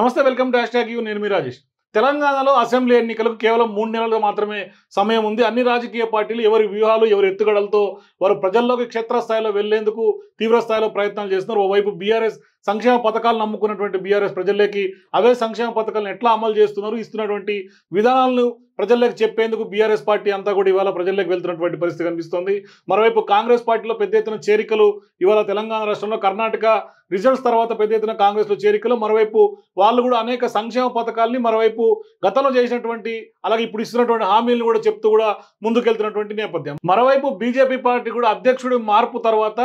నమస్తే welcome dash tag you నేను మీ రాజేష్ తెలంగాణలో అసెంబ్లీ ఎన్నికలకు కేవలం మూడు నెలలు మాత్రమే సమయం ఉంది అన్ని రాజకీయ పార్టీలు ఎవరి వ్యూహాలు ఎవరి ఎత్తుగడలతో వారు ప్రజల్లోకి క్షేత్రస్థాయిలో వెళ్లేందుకు తీవ్ర స్థాయిలో ప్రయత్నాలు చేస్తున్నారు ఓవైపు బీఆర్ఎస్ సంక్షేమ పథకాలు నమ్ముకున్నటువంటి బీఆర్ఎస్ ప్రజల్లోకి అవే సంక్షేమ పథకాలను ఎట్లా అమలు చేస్తున్నారు ఇస్తున్నటువంటి విధానాలను ప్రజల్లోకి చెప్పేందుకు బీఆర్ఎస్ పార్టీ అంతా కూడా ఇవాళ ప్రజల్లోకి వెళ్తున్నటువంటి పరిస్థితి కనిపిస్తోంది మరోవైపు కాంగ్రెస్ పార్టీలో పెద్ద ఎత్తున చేరికలు ఇవాళ తెలంగాణ రాష్ట్రంలో కర్ణాటక రిజల్ట్స్ తర్వాత పెద్ద ఎత్తున కాంగ్రెస్లో చేరికలు మరోవైపు వాళ్ళు కూడా అనేక సంక్షేమ పథకాలని మరోవైపు గతంలో చేసినటువంటి అలాగే ఇప్పుడు ఇస్తున్నటువంటి హామీలను కూడా చెప్తూ కూడా ముందుకెళ్తున్నటువంటి నేపథ్యం మరోవైపు బీజేపీ పార్టీ కూడా అధ్యక్షుడి మార్పు తర్వాత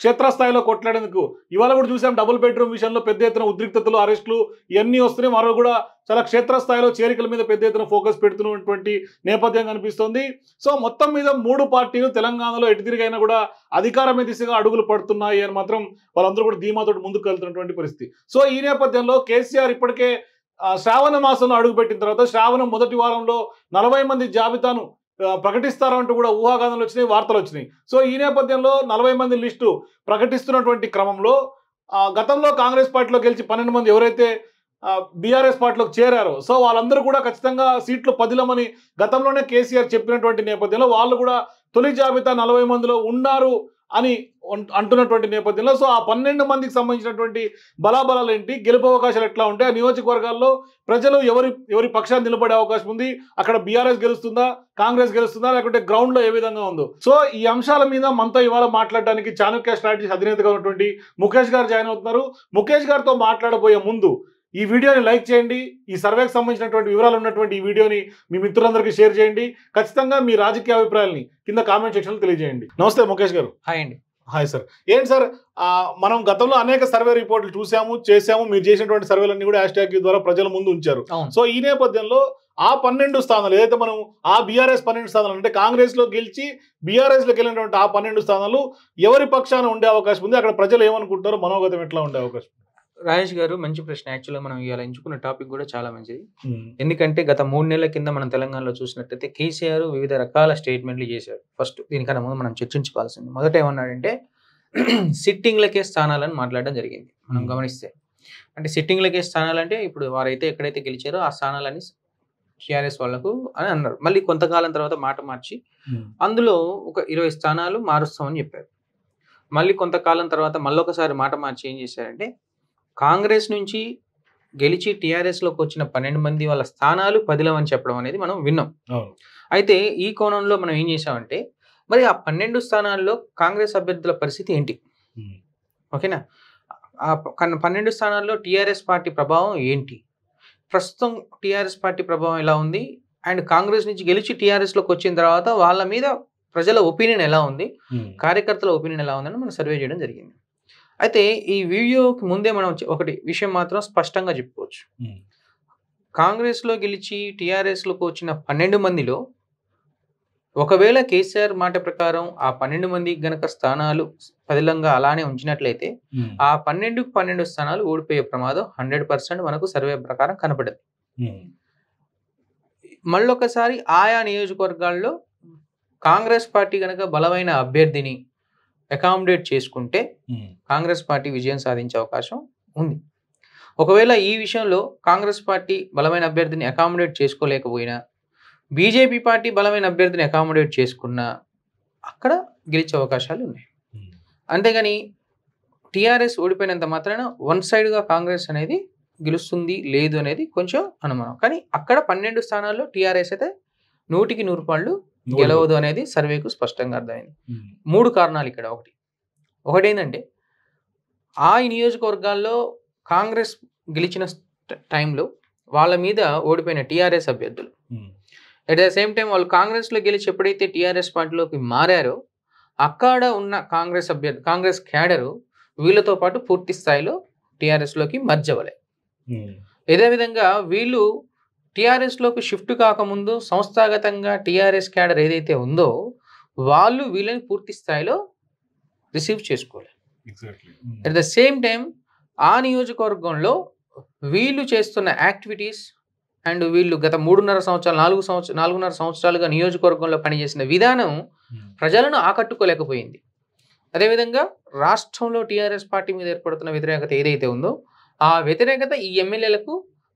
క్షేత్రస్థాయిలో కొట్లాడేందుకు ఇవాళ కూడా చూసాం డబుల్ బెడ్రూమ్ విషయంలో పెద్ద ఎత్తున ఉద్రిక్తతలు అరెస్టులు ఇవన్నీ వస్తున్నాయి మరో కూడా చాలా క్షేత్రస్థాయిలో చేరికల మీద పెద్ద ఎత్తున ఫోకస్ పెడుతున్నటువంటి నేపథ్యం కనిపిస్తోంది సో మొత్తం మీద మూడు పార్టీలు తెలంగాణలో ఎటు తిరిగైనా కూడా అధికారమే దిశగా అడుగులు పడుతున్నాయి అని మాత్రం వాళ్ళందరూ కూడా ధీమాతో ముందుకు వెళ్తున్నటువంటి పరిస్థితి సో ఈ నేపథ్యంలో కేసీఆర్ ఇప్పటికే శ్రావణ మాసంలో అడుగుపెట్టిన తర్వాత శ్రావణం మొదటి వారంలో నలభై మంది జాబితాను ప్రకటిస్తారంటూ కూడా ఊహాగానాలు వచ్చినాయి వార్తలు వచ్చినాయి సో ఈ నేపథ్యంలో నలభై మంది లిస్టు ప్రకటిస్తున్నటువంటి క్రమంలో గతంలో కాంగ్రెస్ పార్టీలో గెలిచి పన్నెండు మంది ఎవరైతే బీఆర్ఎస్ పార్టీలోకి చేరారో సో వాళ్ళందరూ కూడా ఖచ్చితంగా సీట్లు పదిలమని గతంలోనే కేసీఆర్ చెప్పినటువంటి నేపథ్యంలో వాళ్ళు కూడా తొలి జాబితా నలభై మందిలో ఉన్నారు అని అంటున్నటువంటి నేపథ్యంలో సో ఆ పన్నెండు మందికి సంబంధించినటువంటి బలాబలాలు ఏంటి గెలుపు అవకాశాలు ఎట్లా ఉంటాయి ఆ నియోజకవర్గాల్లో ప్రజలు ఎవరి ఎవరి పక్షాన్ని నిలబడే అవకాశం ఉంది అక్కడ బీఆర్ఎస్ గెలుస్తుందా కాంగ్రెస్ గెలుస్తుందా లేకుంటే గ్రౌండ్లో ఏ విధంగా ఉందో సో ఈ అంశాల మీద మనతో ఇవాళ మాట్లాడడానికి చాణక్య స్ట్రాటజీ అధినేతగా ఉన్నటువంటి ముఖేష్ గారు జాయిన్ అవుతున్నారు ముఖేష్ గారితో మాట్లాడబోయే ముందు ఈ వీడియోని లైక్ చేయండి ఈ సర్వేకి సంబంధించినటువంటి వివరాలు ఉన్నటువంటి ఈ వీడియోని మీ మిత్రులందరికీ షేర్ చేయండి ఖచ్చితంగా మీ రాజకీయ అభిప్రాయాలని కింద కామెంట్ సెక్షన్లో తెలియజేయండి నమస్తే ముఖేష్ గారు హాయ్ అండి హాయ్ సార్ ఏంటి సార్ మనం గతంలో అనేక సర్వే రిపోర్ట్లు చూసాము చేసాము మీరు చేసినటువంటి సర్వేలన్నీ కూడా హ్యాష్ ట్యాగ్ ద్వారా ప్రజల ముందు ఉంచారు సో ఈ నేపథ్యంలో ఆ పన్నెండు స్థానాలు ఏదైతే మనం ఆ బీఆర్ఎస్ పన్నెండు స్థానాలు అంటే కాంగ్రెస్ లో గెలిచి బీఆర్ఎస్ లో గెలినటువంటి ఆ పన్నెండు స్థానాలు ఎవరి పక్షాన ఉండే అవకాశం ఉంది అక్కడ ప్రజలు ఏమనుకుంటారు మనోగతం ఎట్లా ఉండే అవకాశం రాజేష్ గారు మంచి ప్రశ్న యాక్చువల్గా మనం ఇవాళ ఎంచుకున్న టాపిక్ కూడా చాలా మంచిది ఎందుకంటే గత మూడు నెలల కింద మనం తెలంగాణలో చూసినట్లయితే కేసీఆర్ వివిధ రకాల స్టేట్మెంట్లు చేశాడు ఫస్ట్ దీనికన్నా ముందు మనం చర్చించుకోవాల్సింది మొదట ఏమన్నాడంటే సిట్టింగ్లకే స్థానాలను మాట్లాడడం జరిగింది మనం గమనిస్తే అంటే సిట్టింగ్లకే స్థానాలంటే ఇప్పుడు వారైతే ఎక్కడైతే గెలిచారో ఆ స్థానాలని టీఆర్ఎస్ వాళ్లకు అని అన్నారు మళ్ళీ కొంతకాలం తర్వాత మాట మార్చి అందులో ఒక ఇరవై స్థానాలు మారుస్తామని చెప్పారు మళ్ళీ కొంతకాలం తర్వాత మళ్ళొకసారి మాట మార్చి ఏం చేశారంటే కాంగ్రెస్ నుంచి గెలిచి టీఆర్ఎస్లోకి వచ్చిన పన్నెండు మంది వాళ్ళ స్థానాలు పదిలవని చెప్పడం అనేది మనం విన్నాం అయితే ఈ కోణంలో మనం ఏం చేసామంటే మరి ఆ పన్నెండు స్థానాల్లో కాంగ్రెస్ అభ్యర్థుల పరిస్థితి ఏంటి ఓకేనా ఆ పన్నెండు స్థానాల్లో టీఆర్ఎస్ పార్టీ ప్రభావం ఏంటి ప్రస్తుతం టీఆర్ఎస్ పార్టీ ప్రభావం ఎలా ఉంది అండ్ కాంగ్రెస్ నుంచి గెలిచి టీఆర్ఎస్లోకి వచ్చిన తర్వాత వాళ్ళ మీద ప్రజల ఒపీనియన్ ఎలా ఉంది కార్యకర్తల ఒపీనియన్ ఎలా ఉందని మనం సర్వే చేయడం జరిగింది అయితే ఈ వీడియోకి ముందే మనం ఒకటి విషయం మాత్రం స్పష్టంగా చెప్పుకోవచ్చు కాంగ్రెస్లో గెలిచి టీఆర్ఎస్లోకి వచ్చిన పన్నెండు మందిలో ఒకవేళ కేసీఆర్ మాట ప్రకారం ఆ పన్నెండు మంది గనక స్థానాలు పదిలంగా అలానే ఉంచినట్లయితే ఆ పన్నెండు పన్నెండు స్థానాలు ఓడిపోయే ప్రమాదం హండ్రెడ్ పర్సెంట్ మనకు సర్వే ప్రకారం కనపడదు మళ్ళొకసారి ఆయా నియోజకవర్గాల్లో కాంగ్రెస్ పార్టీ గనక బలమైన అభ్యర్థిని అకామిడేట్ చేసుకుంటే కాంగ్రెస్ పార్టీ విజయం సాధించే అవకాశం ఉంది ఒకవేళ ఈ విషయంలో కాంగ్రెస్ పార్టీ బలమైన అభ్యర్థిని అకామిడేట్ చేసుకోలేకపోయినా బీజేపీ పార్టీ బలమైన అభ్యర్థిని అకామిడేట్ చేసుకున్నా అక్కడ గెలిచే అవకాశాలు ఉన్నాయి అంతేగాని టీఆర్ఎస్ ఓడిపోయినంత మాత్రాన వన్ సైడ్గా కాంగ్రెస్ అనేది గెలుస్తుంది లేదు అనేది కొంచెం అనుమానం కానీ అక్కడ పన్నెండు స్థానాల్లో టీఆర్ఎస్ అయితే నూటికి నూరు పాళ్ళు గెలవదు అనేది సర్వేకు స్పష్టంగా అర్థమైంది hmm. మూడు కారణాలు ఇక్కడ ఒకటి ఒకటి ఏంటంటే ఆ నియోజకవర్గాల్లో కాంగ్రెస్ గెలిచిన టైంలో వాళ్ళ మీద ఓడిపోయిన టీఆర్ఎస్ అభ్యర్థులు అట్ ద సేమ్ టైం వాళ్ళు కాంగ్రెస్లో గెలిచి ఎప్పుడైతే టీఆర్ఎస్ పార్టీలోకి మారారో అక్కడ ఉన్న కాంగ్రెస్ అభ్యర్థి కాంగ్రెస్ క్యాడరు వీళ్ళతో పాటు పూర్తి స్థాయిలో టీఆర్ఎస్లోకి మర్జవలే hmm. ఇదే విధంగా వీళ్ళు టీఆర్ఎస్లోకి షిఫ్ట్ కాకముందు సంస్థాగతంగా టీఆర్ఎస్ క్యాడర్ ఏదైతే ఉందో వాళ్ళు వీళ్ళని పూర్తి స్థాయిలో రిసీవ్ చేసుకోలేదు అట్ ద సేమ్ టైం ఆ నియోజకవర్గంలో వీళ్ళు చేస్తున్న యాక్టివిటీస్ అండ్ వీళ్ళు గత మూడున్నర సంవత్సరాలు నాలుగు సంవత్సర నాలుగున్నర సంవత్సరాలుగా నియోజకవర్గంలో పనిచేసిన విధానం hmm. ప్రజలను ఆకట్టుకోలేకపోయింది అదేవిధంగా రాష్ట్రంలో టీఆర్ఎస్ పార్టీ మీద ఏర్పడుతున్న వ్యతిరేకత ఏదైతే ఉందో ఆ వ్యతిరేకత ఈ ఎమ్మెల్యేలకు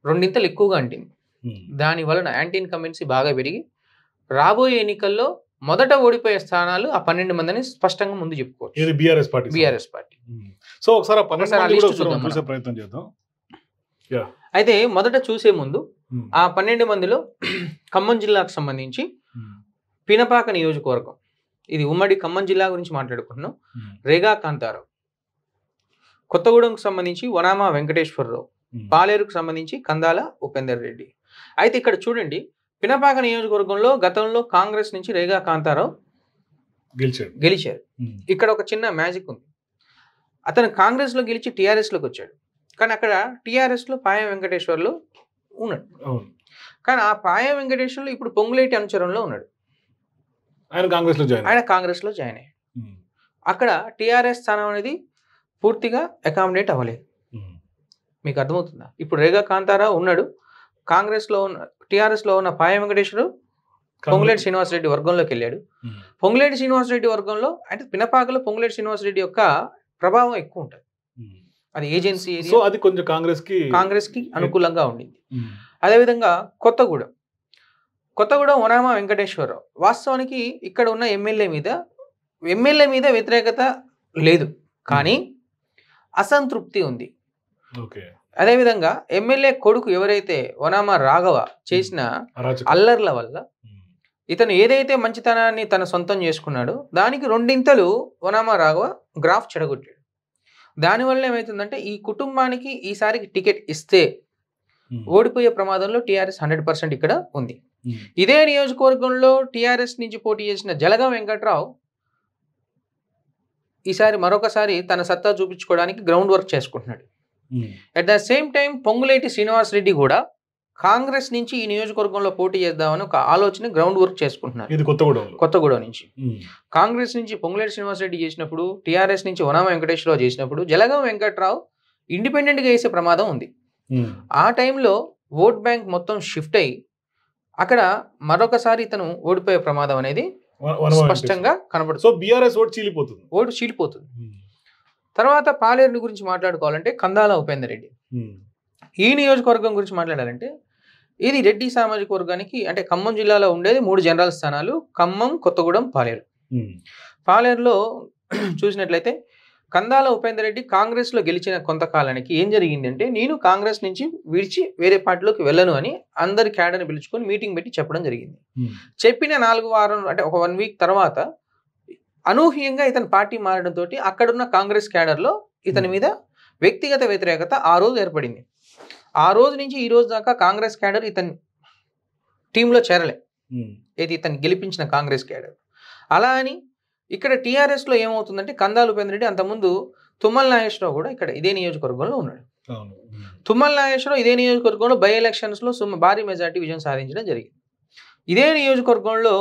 రెండింతలు ఎక్కువగా అంటింది Hmm. దాని వలన యాంటీ ఇన్కంబెన్సీ బాగా పెరిగి రాబోయే ఎన్నికల్లో మొదట ఓడిపోయే స్థానాలు ఆ పన్నెండు మందిని స్పష్టంగా ముందు చెప్పుకోవచ్చు BRS party BRS party so hmm. ఒకసారి ప్రయత్నం చేద్దాం అయితే మొదట చూసే ముందు hmm. ఆ పన్నెండు మందిలో ఖమ్మం జిల్లాకు సంబంధించి పినపాక నియోజకవర్గం ఇది ఉమ్మడి ఖమ్మం జిల్లా గురించి మాట్లాడుకుంటున్నాం రేగా కాంతారావు కొత్తగూడెంకు సంబంధించి వనామా వెంకటేశ్వరరావు పాలేరుకు సంబంధించి కందాల ఉపేందర్ రెడ్డి అయితే ఇక్కడ చూడండి పినపాక నియోజకవర్గంలో గతంలో కాంగ్రెస్ నుంచి రేగా కాంతారావు గెలిచాడు గెలిచారు ఇక్కడ ఒక చిన్న మ్యాజిక్ ఉంది అతను కాంగ్రెస్ లో గెలిచి టిఆర్ఎస్ లోకి వచ్చాడు కానీ అక్కడ టిఆర్ఎస్ లో పాయ వెంకటేశ్వర్లు ఉన్నాడు కానీ ఆ పాయ వెంకటేశ్వర్లు ఇప్పుడు పొంగులేటి అనుచరంలో ఉన్నాడు ఆయన కాంగ్రెస్లో జాయిన్ ఆయన లో జాయిన్ అయ్యాడు అక్కడ టిఆర్ఎస్ స్థానం అనేది పూర్తిగా అకామిడేట్ అవ్వలేదు మీకు అర్థమవుతుందా ఇప్పుడు రేగా కాంతారావు ఉన్నాడు కాంగ్రెస్లో ఉన్న టీఆర్ఎస్లో ఉన్న పాయ వెంకటేశ్వరు పొంగులేటి శ్రీనివాసరెడ్డి వర్గంలోకి వెళ్ళాడు పొంగులేటి శ్రీనివాసరెడ్డి వర్గంలో అంటే పినపాకలో పొంగులేటి శ్రీనివాసరెడ్డి యొక్క ప్రభావం ఎక్కువ ఉంటుంది అది ఏజెన్సీ సో అది కొంచెం కాంగ్రెస్ కి కాంగ్రెస్ కి అనుకూలంగా ఉండింది అదేవిధంగా కొత్తగూడెం కొత్తగూడెం ఒనామ వెంకటేశ్వరరావు వాస్తవానికి ఇక్కడ ఉన్న ఎమ్మెల్యే మీద ఎమ్మెల్యే మీద వ్యతిరేకత లేదు కానీ అసంతృప్తి ఉంది అదేవిధంగా ఎమ్మెల్యే కొడుకు ఎవరైతే వనామా రాఘవ చేసిన అల్లర్ల వల్ల ఇతను ఏదైతే మంచితనాన్ని తన సొంతం చేసుకున్నాడో దానికి రెండింతలు వనామా రాఘవ గ్రాఫ్ చెడగొట్టాడు దానివల్ల ఏమవుతుందంటే ఈ కుటుంబానికి ఈసారికి టికెట్ ఇస్తే ఓడిపోయే ప్రమాదంలో టీఆర్ఎస్ హండ్రెడ్ పర్సెంట్ ఇక్కడ ఉంది ఇదే నియోజకవర్గంలో టీఆర్ఎస్ నుంచి పోటీ చేసిన జలగా వెంకట్రావు ఈసారి మరొకసారి తన సత్తా చూపించుకోవడానికి గ్రౌండ్ వర్క్ చేసుకుంటున్నాడు at the same time Ponguleti Srinivas Reddy కూడా కాంగ్రెస్ నుంచి ఈ నియోజకవర్గంలో పోటీ చేద్దామని ఒక ఆలోచన గ్రౌండ్ వర్క్ చేసుకుంటున్నారు కొత్తగూడెం నుంచి hmm. కాంగ్రెస్ నుంచి పొంగులేటి శ్రీనివాస్ రెడ్డి చేసినప్పుడు టీఆర్ఎస్ నుంచి వన వెంకటేశ్వరరావు చేసినప్పుడు జలగం వెంకట్రావు ఇండిపెండెంట్ గా వేసే ప్రమాదం ఉంది hmm. ఆ టైంలో ఓట్ బ్యాంక్ మొత్తం షిఫ్ట్ అయ్యి అక్కడ మరొకసారి ఇతను ఓడిపోయే ప్రమాదం అనేది స్పష్టంగా కనబడుతుంది సో ఓటు చీలిపోతుంది hmm. తర్వాత పాలేరుని గురించి మాట్లాడుకోవాలంటే కందాల ఉపేందర్ రెడ్డి ఈ నియోజకవర్గం గురించి మాట్లాడాలంటే ఇది రెడ్డి సామాజిక వర్గానికి అంటే ఖమ్మం జిల్లాలో ఉండేది మూడు జనరల్ స్థానాలు ఖమ్మం కొత్తగూడెం పాలేరు పాలేరులో చూసినట్లయితే కందాల ఉపేందర్ రెడ్డి కాంగ్రెస్లో గెలిచిన కొంతకాలానికి ఏం జరిగిందంటే నేను కాంగ్రెస్ నుంచి విడిచి వేరే పార్టీలోకి వెళ్ళను అని అందరి క్యాడర్ని పిలుచుకొని మీటింగ్ పెట్టి చెప్పడం జరిగింది చెప్పిన నాలుగు వారం అంటే ఒక వన్ వీక్ తర్వాత అనూహ్యంగా ఇతను పార్టీ మారడంతో అక్కడున్న కాంగ్రెస్ క్యాడర్లో ఇతని మీద వ్యక్తిగత వ్యతిరేకత ఆ రోజు ఏర్పడింది ఆ రోజు నుంచి ఈ రోజు దాకా కాంగ్రెస్ క్యాడర్ ఇతని టీంలో చేరలే ఏది ఇతను గెలిపించిన కాంగ్రెస్ క్యాడర్ అలా అని ఇక్కడ టీఆర్ఎస్లో ఏమవుతుందంటే కందాలు ఉపేంద్ర రెడ్డి అంతకుముందు తుమ్మల నాగేశ్వరరావు కూడా ఇక్కడ ఇదే నియోజకవర్గంలో ఉన్నాడు తుమ్మల నాగేశ్వరరావు ఇదే నియోజకవర్గంలో బై ఎలక్షన్స్లో సుమ భారీ మెజార్టీ విజయం సాధించడం జరిగింది ఇదే నియోజకవర్గంలో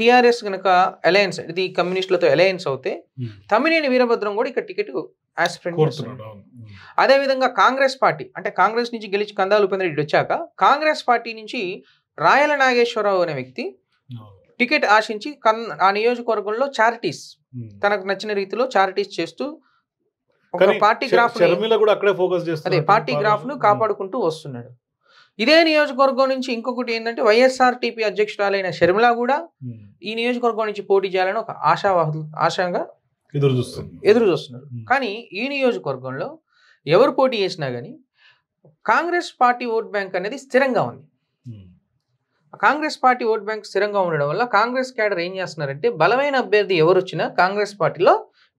టిఆర్ఎస్ కనుక అలయన్స్ ఇది కమ్యూనిస్టులతో అలయన్స్ అవుతే hmm. తమ్మినేని వీరభద్రం కూడా ఇక్కడ టికెట్ hmm. అదే విధంగా కాంగ్రెస్ పార్టీ అంటే కాంగ్రెస్ నుంచి గెలిచి కందాలు ఉపేంద్ర రెడ్డి వచ్చాక కాంగ్రెస్ పార్టీ నుంచి రాయల నాగేశ్వరరావు అనే వ్యక్తి టికెట్ ఆశించి కన్ ఆ నియోజకవర్గంలో చారిటీస్ hmm. తనకు నచ్చిన రీతిలో చారిటీస్ చేస్తూ ఒక పార్టీ గ్రాఫ్ అదే పార్టీ గ్రాఫ్ ను కాపాడుకుంటూ వస్తున్నాడు ఇదే నియోజకవర్గం నుంచి ఇంకొకటి ఏంటంటే వైఎస్ఆర్టీపీ అధ్యక్షురాలైన షర్మిల కూడా hmm. ఈ నియోజకవర్గం నుంచి పోటీ చేయాలని ఒక ఆశావాహ ఆశంగా ఎదురు చూస్తున్నారు ఎదురు చూస్తున్నారు hmm. కానీ ఈ నియోజకవర్గంలో ఎవరు పోటీ చేసినా కానీ కాంగ్రెస్ పార్టీ ఓట్ బ్యాంక్ అనేది స్థిరంగా ఉంది hmm. Congress party vote bank స్థిరంగా ఉండడం వల్ల కాంగ్రెస్ క్యాడర్ ఏం చేస్తున్నారంటే బలమైన అభ్యర్థి ఎవరు వచ్చినా కాంగ్రెస్ పార్టీలో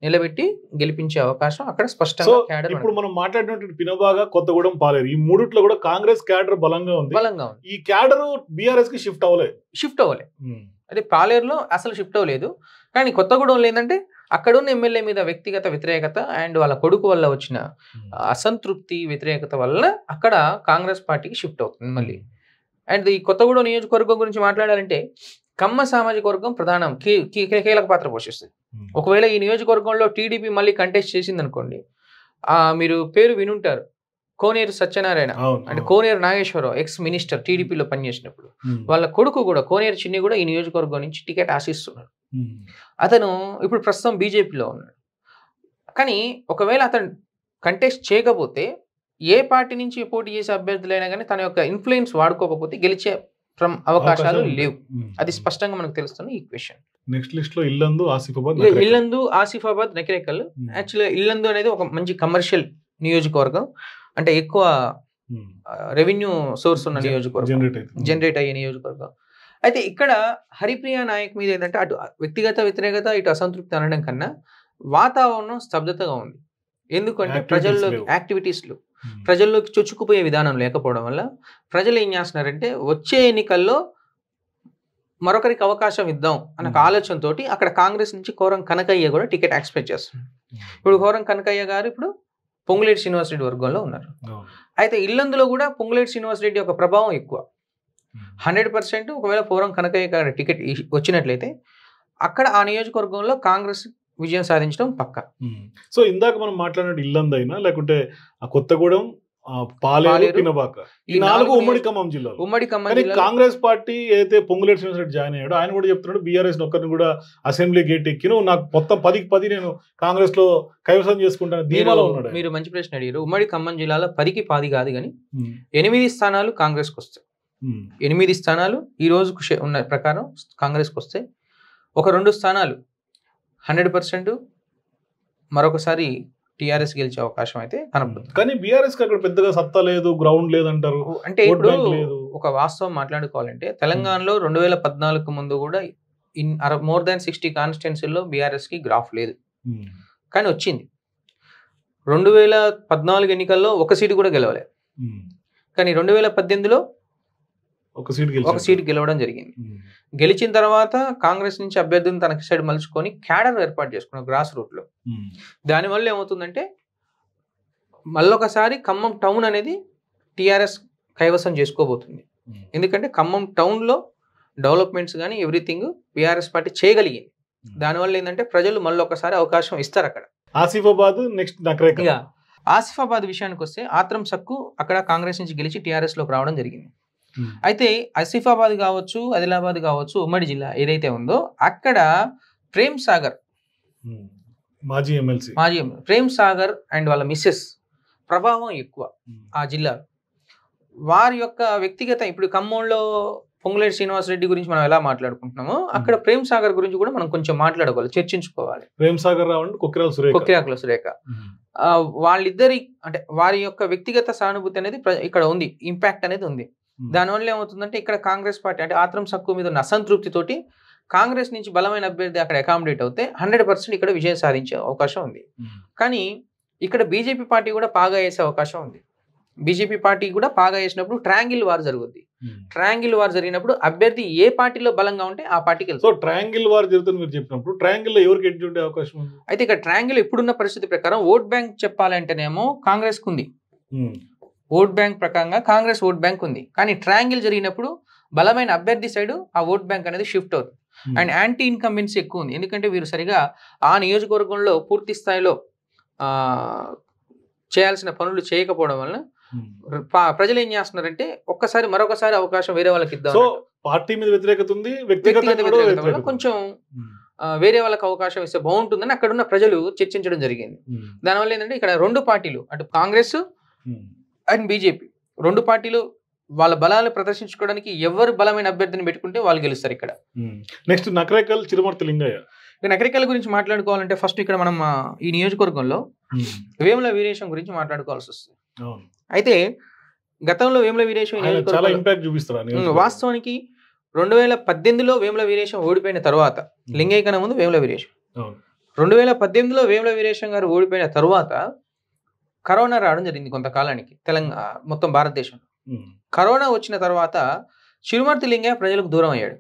నిలబెట్టి గెలిపించే అవకాశం అక్కడ స్పష్టంగా ఇప్పుడు మనం మాట్లాడినటువంటి పినబాగా కొత్తగూడెం పాలేరు ఈ మూడిట్లో కూడా కాంగ్రెస్ క్యాడర్ బలంగా ఉంది బలంగా ఉంది ఈ క్యాడర్ బీఆర్ఎస్ కి షిఫ్ట్ అవ్వలేదు షిఫ్ట్ అవ్వలే అదే పాలేరులో అసలు షిఫ్ట్ అవ్వలేదు కానీ కొత్తగూడెంలో ఏంటంటే ఉన్న ఎమ్మెల్యే మీద వ్యక్తిగత వ్యతిరేకత అండ్ వాళ్ళ కొడుకు వల్ల వచ్చిన అసంతృప్తి వ్యతిరేకత వల్ల అక్కడ కాంగ్రెస్ పార్టీకి షిఫ్ట్ అవుతుంది మళ్ళీ అండ్ ఈ కొత్తగూడెం నియోజకవర్గం గురించి మాట్లాడాలంటే కమ్మ సామాజిక వర్గం ప్రధానం కీలక పాత్ర పోషిస్తుంది hmm. ఒకవేళ ఈ నియోజకవర్గంలో టీడీపీ మళ్ళీ కంటెస్ట్ చేసింది అనుకోండి మీరు పేరు వినుంటారు కోనేరు సత్యనారాయణ అంటే కోనేరు నాగేశ్వరరావు ఎక్స్ మినిస్టర్ టీడీపీలో పనిచేసినప్పుడు hmm. వాళ్ళ కొడుకు కూడా కోనేరు చిన్ని కూడా ఈ నియోజకవర్గం నుంచి టికెట్ ఆశిస్తున్నాడు hmm. అతను ఇప్పుడు ప్రస్తుతం బీజేపీలో ఉన్నాడు కానీ ఒకవేళ అతను కంటెస్ట్ చేయకపోతే ఏ పార్టీ నుంచి పోటీ చేసే అభ్యర్థులైనా కానీ తన యొక్క ఇన్ఫ్లుయెన్స్ వాడుకోకపోతే గెలిచే ఫ్రమ్ అవకాశాలు లేవు అది స్పష్టంగా మనకు తెలుస్తుంది ఈ క్వశ్చన్ నెక్స్ట్ లిస్ట్ లో ఇల్లందు ఆసిఫాబాద్ ఇల్లందు ఆసిఫాబాద్ నకిరేకల్ యాక్చువల్గా ఇల్లందు అనేది ఒక మంచి కమర్షియల్ నియోజకవర్గం అంటే ఎక్కువ రెవెన్యూ సోర్స్ ఉన్న నియోజకవర్గం జనరేట్ అయ్యే నియోజకవర్గం అయితే ఇక్కడ హరిప్రియ నాయక్ మీద ఏంటంటే అటు వ్యక్తిగత వ్యతిరేకత ఇటు అసంతృప్తి అనడం కన్నా వాతావరణం స్తబ్దతగా ఉంది ఎందుకంటే ప్రజల్లో యాక్టివిటీస్లో ప్రజల్లోకి చొచ్చుకుపోయే విధానం లేకపోవడం వల్ల ప్రజలు ఏం చేస్తున్నారంటే వచ్చే ఎన్నికల్లో మరొకరికి అవకాశం ఇద్దాం అన్న ఆలోచనతో అక్కడ కాంగ్రెస్ నుంచి కోరం కనకయ్య కూడా టికెట్ ఎక్స్పెక్ట్ చేస్తుంది ఇప్పుడు కోరం కనకయ్య గారు ఇప్పుడు పొంగులేటి శ్రీనివాస్ రెడ్డి వర్గంలో ఉన్నారు అయితే ఇల్లందులో కూడా పొంగులేటి శ్రీనివాస్ రెడ్డి యొక్క ప్రభావం ఎక్కువ హండ్రెడ్ పర్సెంట్ ఒకవేళ పూర్వం కనకయ్య గారి టికెట్ వచ్చినట్లయితే అక్కడ ఆ నియోజకవర్గంలో కాంగ్రెస్ విజయం సాధించడం పక్క సో ఇందాక మనం మాట్లాడిన ఇల్లందైనా లేకుంటే ఆ కొత్తగూడెం ఈ నాలుగు ఉమ్మడి ఖమ్మం జిల్లా కాంగ్రెస్ పార్టీ అయితే పొంగులేటి శ్రీనివాసరెడ్డి జాయిన్ అయ్యాడు ఆయన కూడా చెప్తున్నాడు బీఆర్ఎస్ ఒక్కరిని కూడా అసెంబ్లీ గేట్ ఎక్కిన నాకు మొత్తం పదికి పది నేను కాంగ్రెస్ లో కైవసం చేసుకుంటాను దీనిలో ఉన్నాడు మీరు మంచి ప్రశ్న అడిగారు ఉమ్మడి ఖమ్మం జిల్లాలో పదికి పాది కాదు కానీ ఎనిమిది స్థానాలు కాంగ్రెస్ కు వస్తాయి ఎనిమిది స్థానాలు ఈ రోజు ఉన్న ప్రకారం కాంగ్రెస్ కు వస్తాయి ఒక రెండు స్థానాలు హండ్రెడ్ పర్సెంట్ మరొకసారి టిఆర్ఎస్ గెలిచే అవకాశం అయితే కనబడుతుంది కానీ బీఆర్ఎస్ అక్కడ పెద్దగా సత్తా లేదు గ్రౌండ్ లేదు అంటారు అంటే ఇప్పుడు ఒక వాస్తవం మాట్లాడుకోవాలంటే తెలంగాణలో రెండు వేల పద్నాలుగు ముందు కూడా ఇన్ మోర్ దాన్ సిక్స్టీ కాన్స్టిట్యున్సీల్లో బీఆర్ఎస్కి గ్రాఫ్ లేదు కానీ వచ్చింది రెండు వేల పద్నాలుగు ఎన్నికల్లో ఒక సీటు కూడా గెలవలేదు కానీ రెండు వేల పద్దెనిమిదిలో ఒక సీట్ ఒక సీట్ గెలవడం జరిగింది గెలిచిన తర్వాత కాంగ్రెస్ నుంచి అభ్యర్థిని తనకి సైడ్ మలుచుకొని క్యాడర్ ఏర్పాటు చేసుకున్నాం గ్రాస్ రూట్లో దానివల్ల ఏమవుతుందంటే మళ్ళొకసారి ఖమ్మం టౌన్ అనేది టిఆర్ఎస్ కైవసం చేసుకోబోతుంది ఎందుకంటే ఖమ్మం టౌన్లో డెవలప్మెంట్స్ కానీ ఎవ్రీథింగ్ బీఆర్ఎస్ పార్టీ చేయగలిగింది దానివల్ల ఏంటంటే ప్రజలు మళ్ళొకసారి అవకాశం ఇస్తారు అక్కడ ఆసిఫాబాద్ నెక్స్ట్ ఆసిఫాబాద్ విషయానికి వస్తే ఆత్రం సక్కు అక్కడ కాంగ్రెస్ నుంచి గెలిచి టీఆర్ఎస్లోకి రావడం జరిగింది అయితే ఆసిఫాబాద్ కావచ్చు ఆదిలాబాద్ కావచ్చు ఉమ్మడి జిల్లా ఏదైతే ఉందో అక్కడ ప్రేమ్ సాగర్ మాజీ ఎమ్మెల్సీ మాజీ ప్రేమ్ సాగర్ అండ్ వాళ్ళ మిస్సెస్ ప్రభావం ఎక్కువ ఆ జిల్లా వారి యొక్క వ్యక్తిగత ఇప్పుడు ఖమ్మంలో పొంగులేటి శ్రీనివాసరెడ్డి గురించి మనం ఎలా మాట్లాడుకుంటున్నామో అక్కడ ప్రేమ్ సాగర్ గురించి కూడా మనం కొంచెం మాట్లాడుకోవాలి చర్చించుకోవాలి ప్రేమ్ సాగర్ రావు కొక్కిరాల సురేఖ కుక్కిరాకుల సురేఖ వాళ్ళిద్దరి అంటే వారి యొక్క వ్యక్తిగత సానుభూతి అనేది ఇక్కడ ఉంది ఇంపాక్ట్ అనేది ఉంది Hmm. దానివల్ల ఏమవుతుందంటే ఇక్కడ కాంగ్రెస్ పార్టీ అంటే ఆత్రం సక్కు మీద ఉన్న అసంతృప్తితోటి కాంగ్రెస్ నుంచి బలమైన అభ్యర్థి అక్కడ అకామిడేట్ అవుతే హండ్రెడ్ పర్సెంట్ ఇక్కడ విజయం సాధించే అవకాశం ఉంది hmm. కానీ ఇక్కడ బీజేపీ పార్టీ కూడా పాగా వేసే అవకాశం ఉంది బీజేపీ పార్టీ కూడా పాగా వేసినప్పుడు ట్రాంగిల్ వార్ జరుగుద్ది ట్రాంగిల్ hmm. వార్ జరిగినప్పుడు అభ్యర్థి ఏ పార్టీలో బలంగా ఉంటే ఆ పార్టీకి సో ట్రాంగిల్ వార్ జరుగుతుంది మీరు చెప్పినప్పుడు ట్రాంగిల్ లో ఎవరికి ఎడ్జ్ ఉండే అవకాశం అయితే ఇక్కడ ట్రాంగిల్ ఇప్పుడున్న పరిస్థితి ప్రకారం ఓట్ బ్యాంక్ చెప్పాలంటేనేమో కాంగ్రెస్ కుంది ఓట్ బ్యాంక్ ప్రకారంగా కాంగ్రెస్ ఓట్ బ్యాంక్ ఉంది కానీ ట్రయాంగిల్ జరిగినప్పుడు బలమైన అభ్యర్థి సైడ్ ఆ ఓట్ బ్యాంక్ అనేది షిఫ్ట్ అవుతుంది hmm. అండ్ యాంటీ ఇన్కంబెన్సీ ఎక్కువ ఉంది ఎందుకంటే వీరు సరిగా ఆ నియోజకవర్గంలో పూర్తి స్థాయిలో చేయాల్సిన పనులు చేయకపోవడం వలన hmm. ప్రజలు ఏం చేస్తున్నారంటే ఒక్కసారి మరొకసారి అవకాశం వేరే వాళ్ళకి ఇద్దాం పార్టీ మీద వ్యతిరేకత ఉంది వ్యక్తిగత కొంచెం hmm. వేరే వాళ్ళకి అవకాశం ఇస్తే బాగుంటుందని ఉన్న ప్రజలు చర్చించడం జరిగింది దానివల్ల ఏంటంటే ఇక్కడ రెండు పార్టీలు అటు కాంగ్రెస్ అండ్ బీజేపీ రెండు పార్టీలు వాళ్ళ బలాన్ని ప్రదర్శించుకోవడానికి ఎవరు బలమైన అభ్యర్థిని పెట్టుకుంటే వాళ్ళు గెలుస్తారు ఇక్కడ నెక్స్ట్ నకరేకల్ చిరుమర్తి లింగయ్య ఇక నకరికల్ గురించి మాట్లాడుకోవాలంటే ఫస్ట్ ఇక్కడ మనం ఈ నియోజకవర్గంలో వేముల వీరేశం గురించి మాట్లాడుకోవాల్సి వస్తుంది అయితే గతంలో వేముల వీరేశం వాస్తవానికి రెండు వేల పద్దెనిమిదిలో వేముల వీరేశం ఓడిపోయిన తర్వాత లింగయ్య కన్నా ముందు వేముల వీరేశం రెండు వేల పద్దెనిమిదిలో వేముల వీరేశం గారు ఓడిపోయిన తర్వాత కరోనా రావడం జరిగింది కొంతకాలానికి తెలంగాణ మొత్తం భారతదేశంలో కరోనా వచ్చిన తర్వాత చిరుమర్తి లింగయ్య ప్రజలకు దూరం అయ్యాడు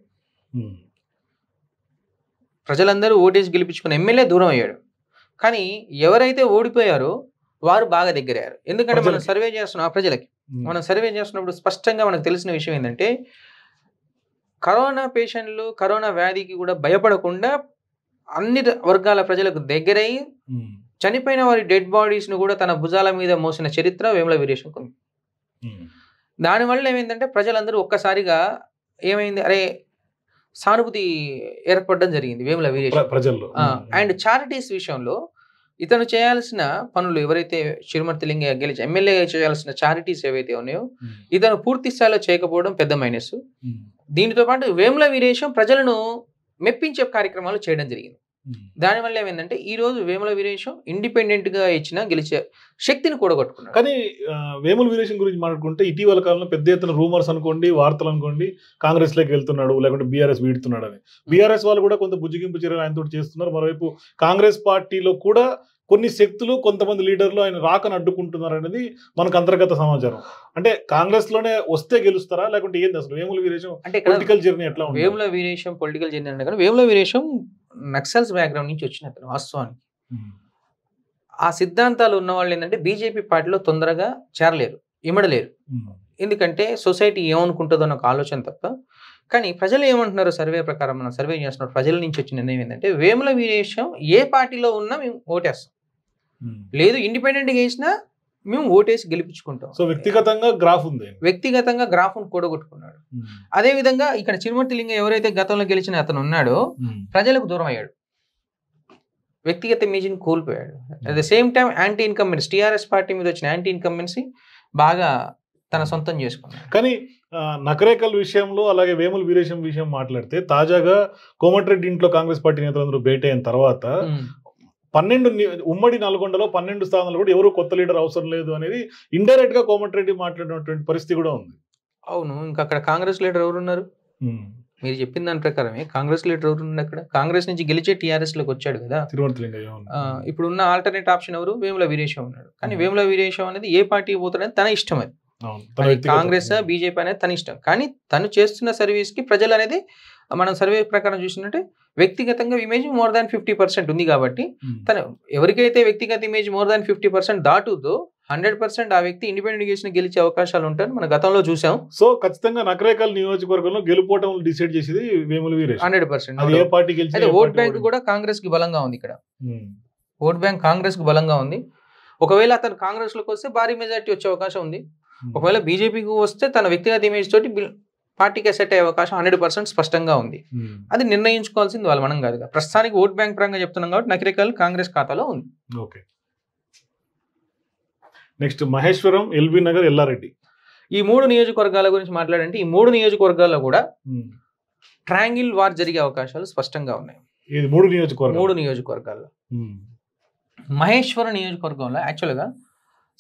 ప్రజలందరూ ఓటేసి గెలిపించుకున్న ఎమ్మెల్యే దూరం అయ్యాడు కానీ ఎవరైతే ఓడిపోయారో వారు బాగా దగ్గరయ్యారు ఎందుకంటే మనం సర్వే చేస్తున్నాం ప్రజలకి మనం సర్వే చేస్తున్నప్పుడు స్పష్టంగా మనకు తెలిసిన విషయం ఏంటంటే కరోనా పేషెంట్లు కరోనా వ్యాధికి కూడా భయపడకుండా అన్ని వర్గాల ప్రజలకు దగ్గరయ్యి చనిపోయిన వారి డెడ్ బాడీస్ను కూడా తన భుజాల మీద మోసిన చరిత్ర వేముల వీరేశంకు hmm. దాని దానివల్ల ఏమైందంటే ప్రజలందరూ ఒక్కసారిగా ఏమైంది అరే సానుభూతి ఏర్పడడం జరిగింది వేముల వీరేశం ప్రజలు hmm. అండ్ చారిటీస్ విషయంలో ఇతను చేయాల్సిన పనులు ఎవరైతే చిరుమర్తి లింగయ్య గెలిచి ఎమ్మెల్యే చేయాల్సిన చారిటీస్ ఏవైతే ఉన్నాయో hmm. ఇతను పూర్తి స్థాయిలో చేయకపోవడం పెద్ద మైనస్ దీనితో పాటు వేముల వీరేశం ప్రజలను మెప్పించే కార్యక్రమాలు చేయడం జరిగింది దానివల్ల ఏమైందంటే ఈ రోజు వేముల వీరేశం ఇండిపెండెంట్ గా ఇచ్చిన గెలిచే శక్తిని కూడగట్టుకున్నాడు కానీ వేముల వీరేశం గురించి మాట్లాడుకుంటే ఇటీవల కాలంలో పెద్ద ఎత్తున రూమర్స్ అనుకోండి వార్తలు అనుకోండి కాంగ్రెస్ లోకి వెళ్తున్నాడు లేకుంటే బీఆర్ఎస్ వీడుతున్నాడు అని బీఆర్ఎస్ వాళ్ళు కూడా కొంత బుజ్జిగింపు చర్యలు ఆయనతో చేస్తున్నారు మరోవైపు కాంగ్రెస్ పార్టీలో కూడా కొన్ని శక్తులు కొంతమంది లీడర్లు ఆయన రాకను అడ్డుకుంటున్నారు అనేది మనకు అంతర్గత సమాచారం అంటే కాంగ్రెస్ లోనే వస్తే గెలుస్తారా లేకుంటే ఏంది అసలు వేముల వీరేశం అంటే పొలిటికల్ జర్నీ ఎట్లా వేముల వీరేశం పొలిటికల్ జర్నీ అంటే వేముల వీరేశం నక్సల్స్ బ్యాక్గ్రౌండ్ నుంచి వచ్చిన అతను వాస్తవానికి ఆ సిద్ధాంతాలు ఉన్న వాళ్ళు ఏంటంటే బీజేపీ పార్టీలో తొందరగా చేరలేరు ఇమడలేరు ఎందుకంటే సొసైటీ ఏమనుకుంటుందో ఒక ఆలోచన తప్ప కానీ ప్రజలు ఏమంటున్నారు సర్వే ప్రకారం మనం సర్వే చేస్తున్నారు ప్రజల నుంచి వచ్చిన నిర్ణయం ఏంటంటే వేముల వీరేశం ఏ పార్టీలో ఉన్నా మేము ఓటేస్తాం లేదు ఇండిపెండెంట్గా వేసినా మేము ఓటేసి గెలిపించుకుంటాం సో వ్యక్తిగతంగా గ్రాఫ్ ఉంది వ్యక్తిగతంగా ను కూడగొట్టుకున్నాడు అదే విధంగా ఇక్కడ చిరుమర్తి లింగ ఎవరైతే గతంలో గెలిచిన అతను ఉన్నాడో ప్రజలకు దూరం అయ్యాడు వ్యక్తిగత ఇమేజ్ని కోల్పోయాడు at the same time anti incumbency TRS party మీద వచ్చిన యాంటీ ఇన్కంబెన్సీ బాగా తన సొంతం చేసుకున్నాడు కానీ నకరేకల్ విషయంలో అలాగే వేముల వీరేశం విషయం మాట్లాడితే తాజాగా కోమటిరెడ్డి ఇంట్లో కాంగ్రెస్ పార్టీ నేతలందరూ భేటీ అయిన తర్వాత పన్నెండు ఉమ్మడి నల్గొండలో పన్నెండు స్థానాలు కూడా ఎవరు కొత్త లీడర్ అవసరం లేదు అనేది ఇండైరెక్ట్ గా కోమటిరెడ్డి మాట్లాడినటువంటి పరిస్థితి కూడా ఉంది అవును ఇంకా అక్కడ కాంగ్రెస్ లీడర్ ఎవరున్నారు మీరు చెప్పిన దాని ప్రకారమే కాంగ్రెస్ లీడర్ ఎవరు అక్కడ కాంగ్రెస్ నుంచి గెలిచే టీఆర్ఎస్ లోకి వచ్చాడు కదా ఇప్పుడు ఉన్న ఆల్టర్నేట్ ఆప్షన్ ఎవరు వేముల వీరేశం ఉన్నాడు కానీ వేముల వీరేశం అనేది ఏ పార్టీ పోతాడని తన ఇష్టం అది కాంగ్రెస్ బీజేపీ అనేది తన ఇష్టం కానీ తను చేస్తున్న సర్వీస్ కి ప్రజలు అనేది మనం సర్వే ప్రకారం చూసినట్టే వ్యక్తిగతంగా image more than fifty percent ఉంది కాబట్టి hmm. తను ఎవరికైతే వ్యక్తిగత image more than fifty percent దాటుదో హండ్రెడ్ పర్సెంట్ ఆ వ్యక్తి ఇండిపెండెంట్ గెలిచిన గెలిచే అవకాశాలు ఉంటాయని మన గతంలో చూసాం సో ఖచ్చితంగా నగరేకల్ నియోజకవర్గంలో గెలుపోవటం డిసైడ్ చేసేది హండ్రెడ్ పర్సెంట్ అయితే ఓట్ బ్యాంక్ కూడా కాంగ్రెస్ కి బలంగా ఉంది ఇక్కడ hmm. ఓట్ బ్యాంక్ కాంగ్రెస్ కి బలంగా ఉంది ఒకవేళ అతను కాంగ్రెస్ లోకి వస్తే భారీ మెజార్టీ వచ్చే అవకాశం ఉంది hmm. ఒకవేళ బీజేపీకి వస్తే తన వ్యక్తిగత ఇమేజ్ తోటి పార్టీకే సెట్ అయ్యే అవకాశం హండ్రెడ్ పర్సెంట్ స్పష్టంగా ఉంది hmm. అది నిర్ణయించుకోవాల్సింది వాళ్ళు మనం కాదు ప్రస్తుతానికి ఓట్ బ్యాంక్ పరంగా చెప్తున్నాం కాబట్టి నకిరేకల్ కాంగ్రెస్ ఖాతాలో ఉంది ఓకే నెక్స్ట్ మహేశ్వరం ఎల్బీ నగర్ ఎల్లారెడ్డి ఈ మూడు నియోజకవర్గాల గురించి మాట్లాడంటే ఈ మూడు నియోజకవర్గాల్లో కూడా hmm. ట్రాంగిల్ వార్ జరిగే అవకాశాలు స్పష్టంగా ఉన్నాయి మూడు నియోజకవర్గం మూడు నియోజకవర్గాల్లో hmm. మహేశ్వరం నియోజకవర్గంలో యాక్చువల్గా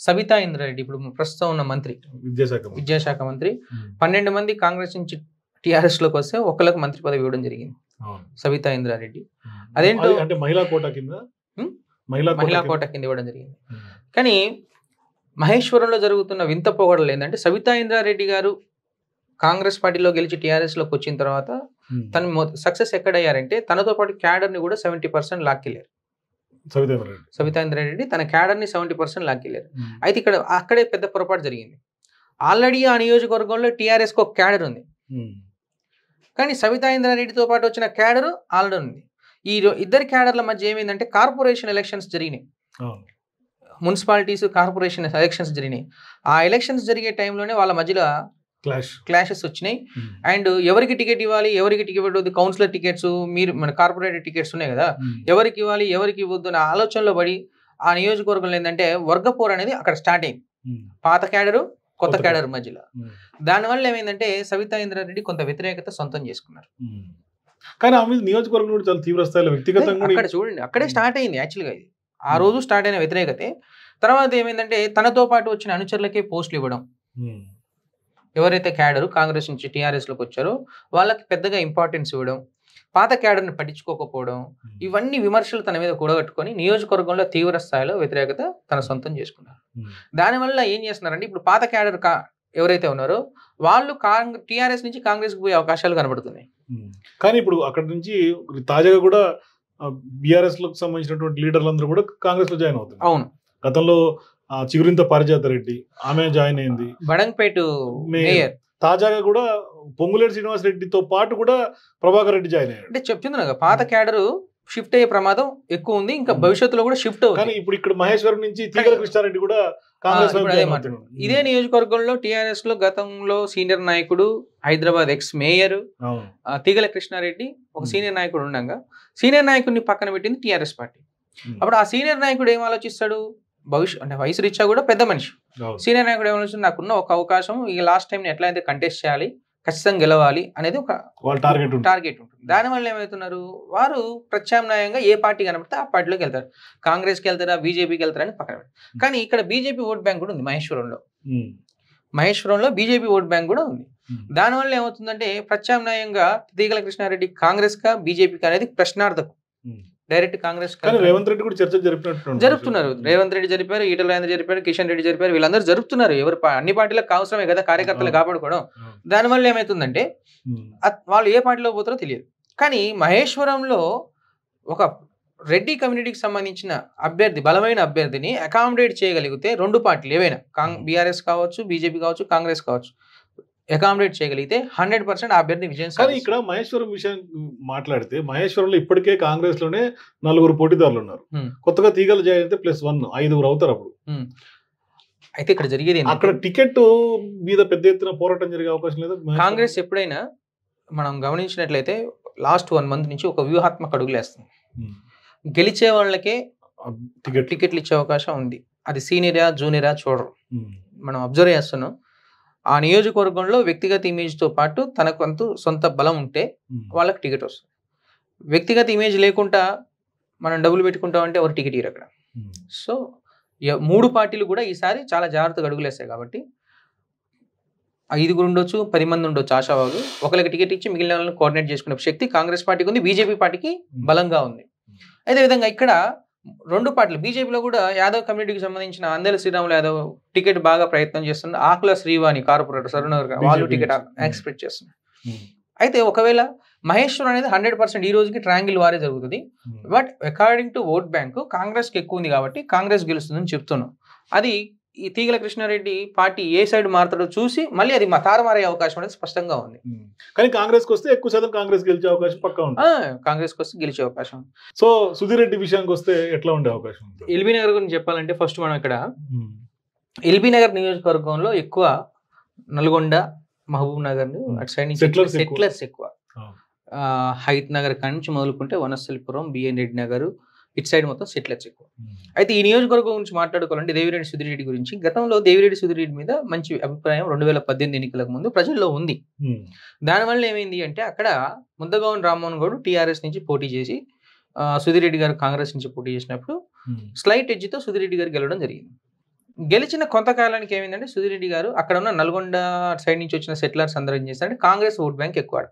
సబితా ఇంద్రారెడ్డి ఇప్పుడు ప్రస్తుతం ఉన్న మంత్రి విద్యాశాఖ విద్యాశాఖ మంత్రి పన్నెండు మంది కాంగ్రెస్ నుంచి టిఆర్ఎస్ లోకి వస్తే ఒకళ్ళకి మంత్రి పదవి ఇవ్వడం జరిగింది సబితా ఇంద్రారెడ్డి అదేంటో అంటే మహిళా కోట కింద మహిళా కోట కింద ఇవ్వడం జరిగింది కానీ మహేశ్వరంలో జరుగుతున్న వింత పోగడలు ఏంటంటే సబితా ఇంద్రారెడ్డి గారు కాంగ్రెస్ పార్టీలో గెలిచి టిఆర్ఎస్ లోకి వచ్చిన తర్వాత తను సక్సెస్ ఎక్కడయ్యారంటే తనతో పాటు క్యాడర్ని కూడా సెవెంటీ పర్సెంట్ లాక్కెళ్ళారు సవితేంద్ర రెడ్డి తన క్యాడర్ని సెవెంటీ పర్సెంట్ లాక్కెళ్ళారు అయితే ఇక్కడ అక్కడే పెద్ద పొరపాటు జరిగింది ఆల్రెడీ ఆ నియోజకవర్గంలో టీఆర్ఎస్కి ఒక క్యాడర్ ఉంది కానీ ఇంద్ర రెడ్డితో పాటు వచ్చిన క్యాడర్ ఆల్రెడీ ఉంది ఈ ఇద్దరు క్యాడర్ల మధ్య ఏమైందంటే కార్పొరేషన్ ఎలక్షన్స్ జరిగినాయి మున్సిపాలిటీస్ కార్పొరేషన్ ఎలక్షన్స్ జరిగినాయి ఆ ఎలక్షన్స్ జరిగే టైంలోనే వాళ్ళ మధ్యలో క్లాషెస్ వచ్చినాయి అండ్ hmm. ఎవరికి టికెట్ ఇవ్వాలి ఎవరికి టికెట్ వద్దు కౌన్సిలర్ టికెట్స్ మీరు మన కార్పొరేట్ టికెట్స్ ఉన్నాయి కదా hmm. ఎవరికి ఇవ్వాలి ఎవరికి ఇవ్వద్దు అనే ఆలోచనలో పడి ఆ నియోజకవర్గంలో ఏంటంటే వర్గపోర్ అనేది అక్కడ స్టార్ట్ అయింది hmm. పాత క్యాడరు కొత్త క్యాడర్ మధ్యలో దానివల్ల ఏమైందంటే సవితా ఇంద్రారెడ్డి కొంత వ్యతిరేకత సొంతం చేసుకున్నారు కానీ నియోజకవర్గం కూడా చాలా తీవ్ర స్థాయిలో వ్యక్తిగతంగా అక్కడ చూడండి అక్కడే స్టార్ట్ అయింది యాక్చువల్గా ఇది ఆ రోజు స్టార్ట్ అయిన వ్యతిరేకతే తర్వాత ఏమైందంటే తనతో పాటు వచ్చిన అనుచరులకే పోస్టులు ఇవ్వడం ఎవరైతే క్యాడరు కాంగ్రెస్ నుంచి టీఆర్ఎస్లోకి వచ్చారో వాళ్ళకి పెద్దగా ఇంపార్టెన్స్ ఇవ్వడం పాత క్యాడర్ని పట్టించుకోకపోవడం ఇవన్నీ విమర్శలు తన మీద కూడగట్టుకొని నియోజకవర్గంలో తీవ్ర స్థాయిలో వ్యతిరేకత తన సొంతం చేసుకున్నారు దానివల్ల ఏం చేస్తున్నారంటే ఇప్పుడు పాత క్యాడర్ కా ఎవరైతే ఉన్నారో వాళ్ళు కాంగ్రెస్ టీఆర్ఎస్ నుంచి కాంగ్రెస్కి పోయే అవకాశాలు కనబడుతున్నాయి కానీ ఇప్పుడు అక్కడ నుంచి తాజాగా కూడా బీఆర్ఎస్లకు సంబంధించినటువంటి లీడర్లందరూ కూడా కాంగ్రెస్లో జాయిన్ అవుతారు అవును గతంలో చిగురింత పారిజాత రెడ్డి ఆమె జాయిన్ అయింది బడంగపేట తాజాగా కూడా పొంగులేటి శ్రీనివాస్ రెడ్డితో పాటు కూడా ప్రభాకర్ రెడ్డి జాయిన్ అయ్యారు అంటే చెప్తున్నాను పాత క్యాడరు షిఫ్ట్ అయ్యే ప్రమాదం ఎక్కువ ఉంది ఇంకా భవిష్యత్తులో కూడా షిఫ్ట్ కానీ ఇప్పుడు ఇక్కడ మహేశ్వరం నుంచి తీగల కృష్ణారెడ్డి కూడా కాంగ్రెస్ ఇదే నియోజకవర్గంలో టిఆర్ఎస్ లో గతంలో సీనియర్ నాయకుడు హైదరాబాద్ ఎక్స్ మేయర్ తీగల కృష్ణారెడ్డి ఒక సీనియర్ నాయకుడు ఉండగా సీనియర్ నాయకుడిని పక్కన పెట్టింది టిఆర్ఎస్ పార్టీ అప్పుడు ఆ సీనియర్ నాయకుడు ఏం ఆలోచిస్తాడు భవిష్యత్ అంటే వయసు రీత్యా కూడా పెద్ద మనిషి సీనియర్ నాయకుడు ఏమైనా నాకున్న ఒక అవకాశం ఈ లాస్ట్ టైం ఎట్లా అయితే కంటెస్ట్ చేయాలి ఖచ్చితంగా గెలవాలి అనేది ఒక టార్గెట్ టార్గెట్ ఉంటుంది దానివల్ల ఏమవుతున్నారు వారు ప్రత్యామ్నాయంగా ఏ పార్టీ కనబడితే ఆ పార్టీలోకి వెళ్తారు కాంగ్రెస్కి వెళ్తారా బీజేపీకి వెళ్తారా అని పక్కన కానీ ఇక్కడ బీజేపీ ఓట్ బ్యాంక్ కూడా ఉంది మహేశ్వరంలో మహేశ్వరంలో బీజేపీ ఓట్ బ్యాంక్ కూడా ఉంది దానివల్ల ఏమవుతుందంటే ప్రత్యామ్నాయంగా తీగల కృష్ణారెడ్డి కాంగ్రెస్ కా బీజేపీకి అనేది ప్రశ్నార్థకం డైరెక్ట్ కాంగ్రెస్ రేవంత్ రెడ్డి కూడా చర్చ జరిపినట్టు జరుపుతున్నారు రేవంత్ రెడ్డి జరిపారు ఈటల రాజేంద్ర జరిపారు కిషన్ రెడ్డి జరిపారు వీళ్ళందరూ జరుపుతున్నారు ఎవరు అన్ని పార్టీలకు అవసరమే కదా కార్యకర్తలు కాపాడుకోవడం దానివల్ల ఏమవుతుందంటే వాళ్ళు ఏ పార్టీలో పోతారో తెలియదు కానీ మహేశ్వరంలో ఒక రెడ్డి కమ్యూనిటీకి సంబంధించిన అభ్యర్థి బలమైన అభ్యర్థిని అకామిడేట్ చేయగలిగితే రెండు పార్టీలు ఏవైనా కాంగ్ బీఆర్ఎస్ కావచ్చు బీజేపీ కావచ్చు కాంగ్రెస్ కావచ్చు అకామిడేట్ చేయగలిగితే హండ్రెడ్ పర్సెంట్ అభ్యర్థి విజయం కానీ ఇక్కడ మహేశ్వరం విషయం మాట్లాడితే మహేశ్వరంలో ఇప్పటికే కాంగ్రెస్ లోనే నలుగురు పోటీదారులు ఉన్నారు కొత్తగా తీగలు చేయాలంటే ప్లస్ వన్ ఐదుగురు అవుతారు అప్పుడు అయితే ఇక్కడ జరిగేది అక్కడ టికెట్ మీద పెద్ద ఎత్తున పోరాటం జరిగే అవకాశం లేదు కాంగ్రెస్ ఎప్పుడైనా మనం గమనించినట్లయితే లాస్ట్ వన్ మంత్ నుంచి ఒక వ్యూహాత్మక అడుగులేస్తుంది గెలిచే వాళ్ళకే టికెట్ టికెట్లు ఇచ్చే అవకాశం ఉంది అది సీనియరా జూనియరా చూడరు మనం అబ్జర్వ్ చేస్తున్నాం ఆ నియోజకవర్గంలో వ్యక్తిగత ఇమేజ్తో పాటు అంత సొంత బలం ఉంటే వాళ్ళకి టికెట్ వస్తుంది వ్యక్తిగత ఇమేజ్ లేకుండా మనం డబ్బులు పెట్టుకుంటామంటే ఎవరు టికెట్ ఇయ్యరు అక్కడ సో మూడు పార్టీలు కూడా ఈసారి చాలా జాగ్రత్తగా అడుగులేస్తాయి కాబట్టి ఐదుగురు ఉండొచ్చు పది మంది ఉండొచ్చు ఆశావాదు ఒకరికి టికెట్ ఇచ్చి మిగిలిన వాళ్ళని కోఆర్డినేట్ చేసుకునే శక్తి కాంగ్రెస్ పార్టీకి ఉంది బీజేపీ పార్టీకి బలంగా ఉంది అదేవిధంగా ఇక్కడ రెండు పార్టీలు బీజేపీలో కూడా యాదవ్ కమ్యూనిటీకి సంబంధించిన అందరి శ్రీరాములు యాదవ్ టికెట్ బాగా ప్రయత్నం చేస్తున్న ఆకుల శ్రీవాణి కార్పొరేటర్ సరుణ్ వాళ్ళు టికెట్ ఎక్స్పెక్ట్ చేస్తున్నారు అయితే ఒకవేళ మహేశ్వర్ అనేది హండ్రెడ్ పర్సెంట్ ఈ రోజుకి ట్రాంగిల్ వారే జరుగుతుంది but according to vote bank కాంగ్రెస్కి ఎక్కువ ఉంది కాబట్టి కాంగ్రెస్ గెలుస్తుందని చెప్తున్నాం అది ఈ తీగల కృష్ణారెడ్డి పార్టీ ఏ సైడ్ మారుతాడో చూసి మళ్ళీ అది తారమారే అవకాశం అనేది స్పష్టంగా ఉంది కానీ కాంగ్రెస్ వస్తే ఎక్కువ శాతం కాంగ్రెస్ గెలిచే అవకాశం పక్కా ఉంది కాంగ్రెస్ వస్తే గెలిచే అవకాశం సో సుధీర్ రెడ్డి విషయానికి వస్తే ఎట్లా ఉండే అవకాశం ఎల్బీ నగర్ గురించి చెప్పాలంటే ఫస్ట్ మనం ఇక్కడ ఎల్బీ నగర్ నియోజకవర్గంలో ఎక్కువ నల్గొండ మహబూబ్ నగర్ అటు సైడ్ నుంచి సెట్లర్స్ ఎక్కువ హైత్ నగర్ కాడి నుంచి మొదలుకుంటే వనస్థలిపురం బిఎన్ రెడ్డి నగర్ ఇటు సైడ్ మొత్తం సెటిలర్స్ ఎక్కువ అయితే ఈ నియోజకవర్గం గురించి మాట్లాడుకోవాలంటే దేవిరెడ్డి సుధిరెడ్డి గురించి గతంలో దేవిరెడ్డి సుధిరెడ్డి మీద మంచి అభిప్రాయం రెండు వేల పద్దెనిమిది ఎన్నికలకు ముందు ప్రజల్లో ఉంది దానివల్ల ఏమైంది అంటే అక్కడ ముద్దగవన్ రామ్మోహన్ గౌడ్ టీఆర్ఎస్ నుంచి పోటీ చేసి సుధిరెడ్డి గారు కాంగ్రెస్ నుంచి పోటీ చేసినప్పుడు స్లైట్ ఎడ్జ్తో సుధిరెడ్డి గారు గెలవడం జరిగింది గెలిచిన కొంతకాలానికి ఏమైందంటే సుధిరెడ్డి గారు అక్కడ ఉన్న నల్గొండ సైడ్ నుంచి వచ్చిన సెటిలర్స్ అందరం చేస్తారంటే కాంగ్రెస్ ఓట్ బ్యాంక్ ఎక్కువ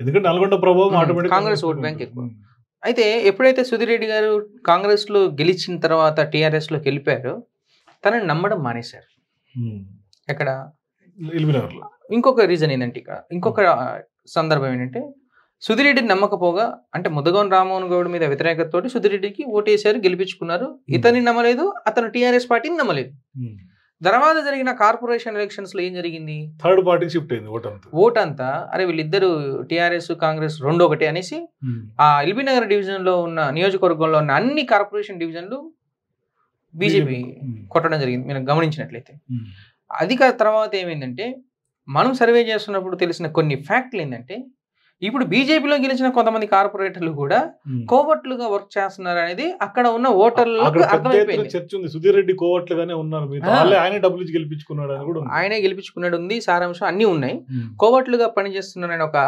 ఎందుకంటే నల్గొండ ప్రభావం కాంగ్రెస్ ఓట్ బ్యాంక్ ఎక్కువ అయితే ఎప్పుడైతే సుధిరెడ్డి గారు కాంగ్రెస్లో గెలిచిన తర్వాత టీఆర్ఎస్లోకి వెళ్ళిపోయారో తనని నమ్మడం మానేశారు ఎక్కడ ఇంకొక రీజన్ ఏంటంటే ఇక్కడ ఇంకొక సందర్భం ఏంటంటే సుధిరెడ్డిని నమ్మకపోగా అంటే ముదగోన్ రామ్మోహన్ గౌడ్ మీద వ్యతిరేకతతోటి సుధిరెడ్డికి ఓటేశారు గెలిపించుకున్నారు ఇతన్ని నమ్మలేదు అతను టీఆర్ఎస్ పార్టీని నమ్మలేదు తర్వాత జరిగిన కార్పొరేషన్ ఎలక్షన్స్ లో ఏం జరిగింది థర్డ్ పార్టీ షిఫ్ట్ అయింది ఓటంతా ఓటంతా అరే వీళ్ళిద్దరు టిఆర్ఎస్ కాంగ్రెస్ రెండు ఒకటి అనేసి ఆ ఎల్బీ నగర్ డివిజన్ లో ఉన్న నియోజకవర్గంలో ఉన్న అన్ని కార్పొరేషన్ డివిజన్లు బీజేపీ కొట్టడం జరిగింది మీరు గమనించినట్లయితే అది తర్వాత ఏమైందంటే మనం సర్వే చేస్తున్నప్పుడు తెలిసిన కొన్ని ఫ్యాక్ట్లు ఏంటంటే ఇప్పుడు బీజేపీలో గెలిచిన కొంతమంది కార్పొరేటర్లు కూడా కోవట్లుగా వర్క్ చేస్తున్నారు అనేది అక్కడ ఉన్న ఓటర్లు చర్చ ఉంది సుధీర్ రెడ్డి కోవట్లుగానే ఉన్నారు ఆయన డబ్బులు గెలిపించుకున్నాడు అని కూడా ఆయనే గెలిపించుకున్నాడు ఉంది సారాంశం అన్ని ఉన్నాయి కోవట్లుగా పనిచేస్తున్నారని ఒక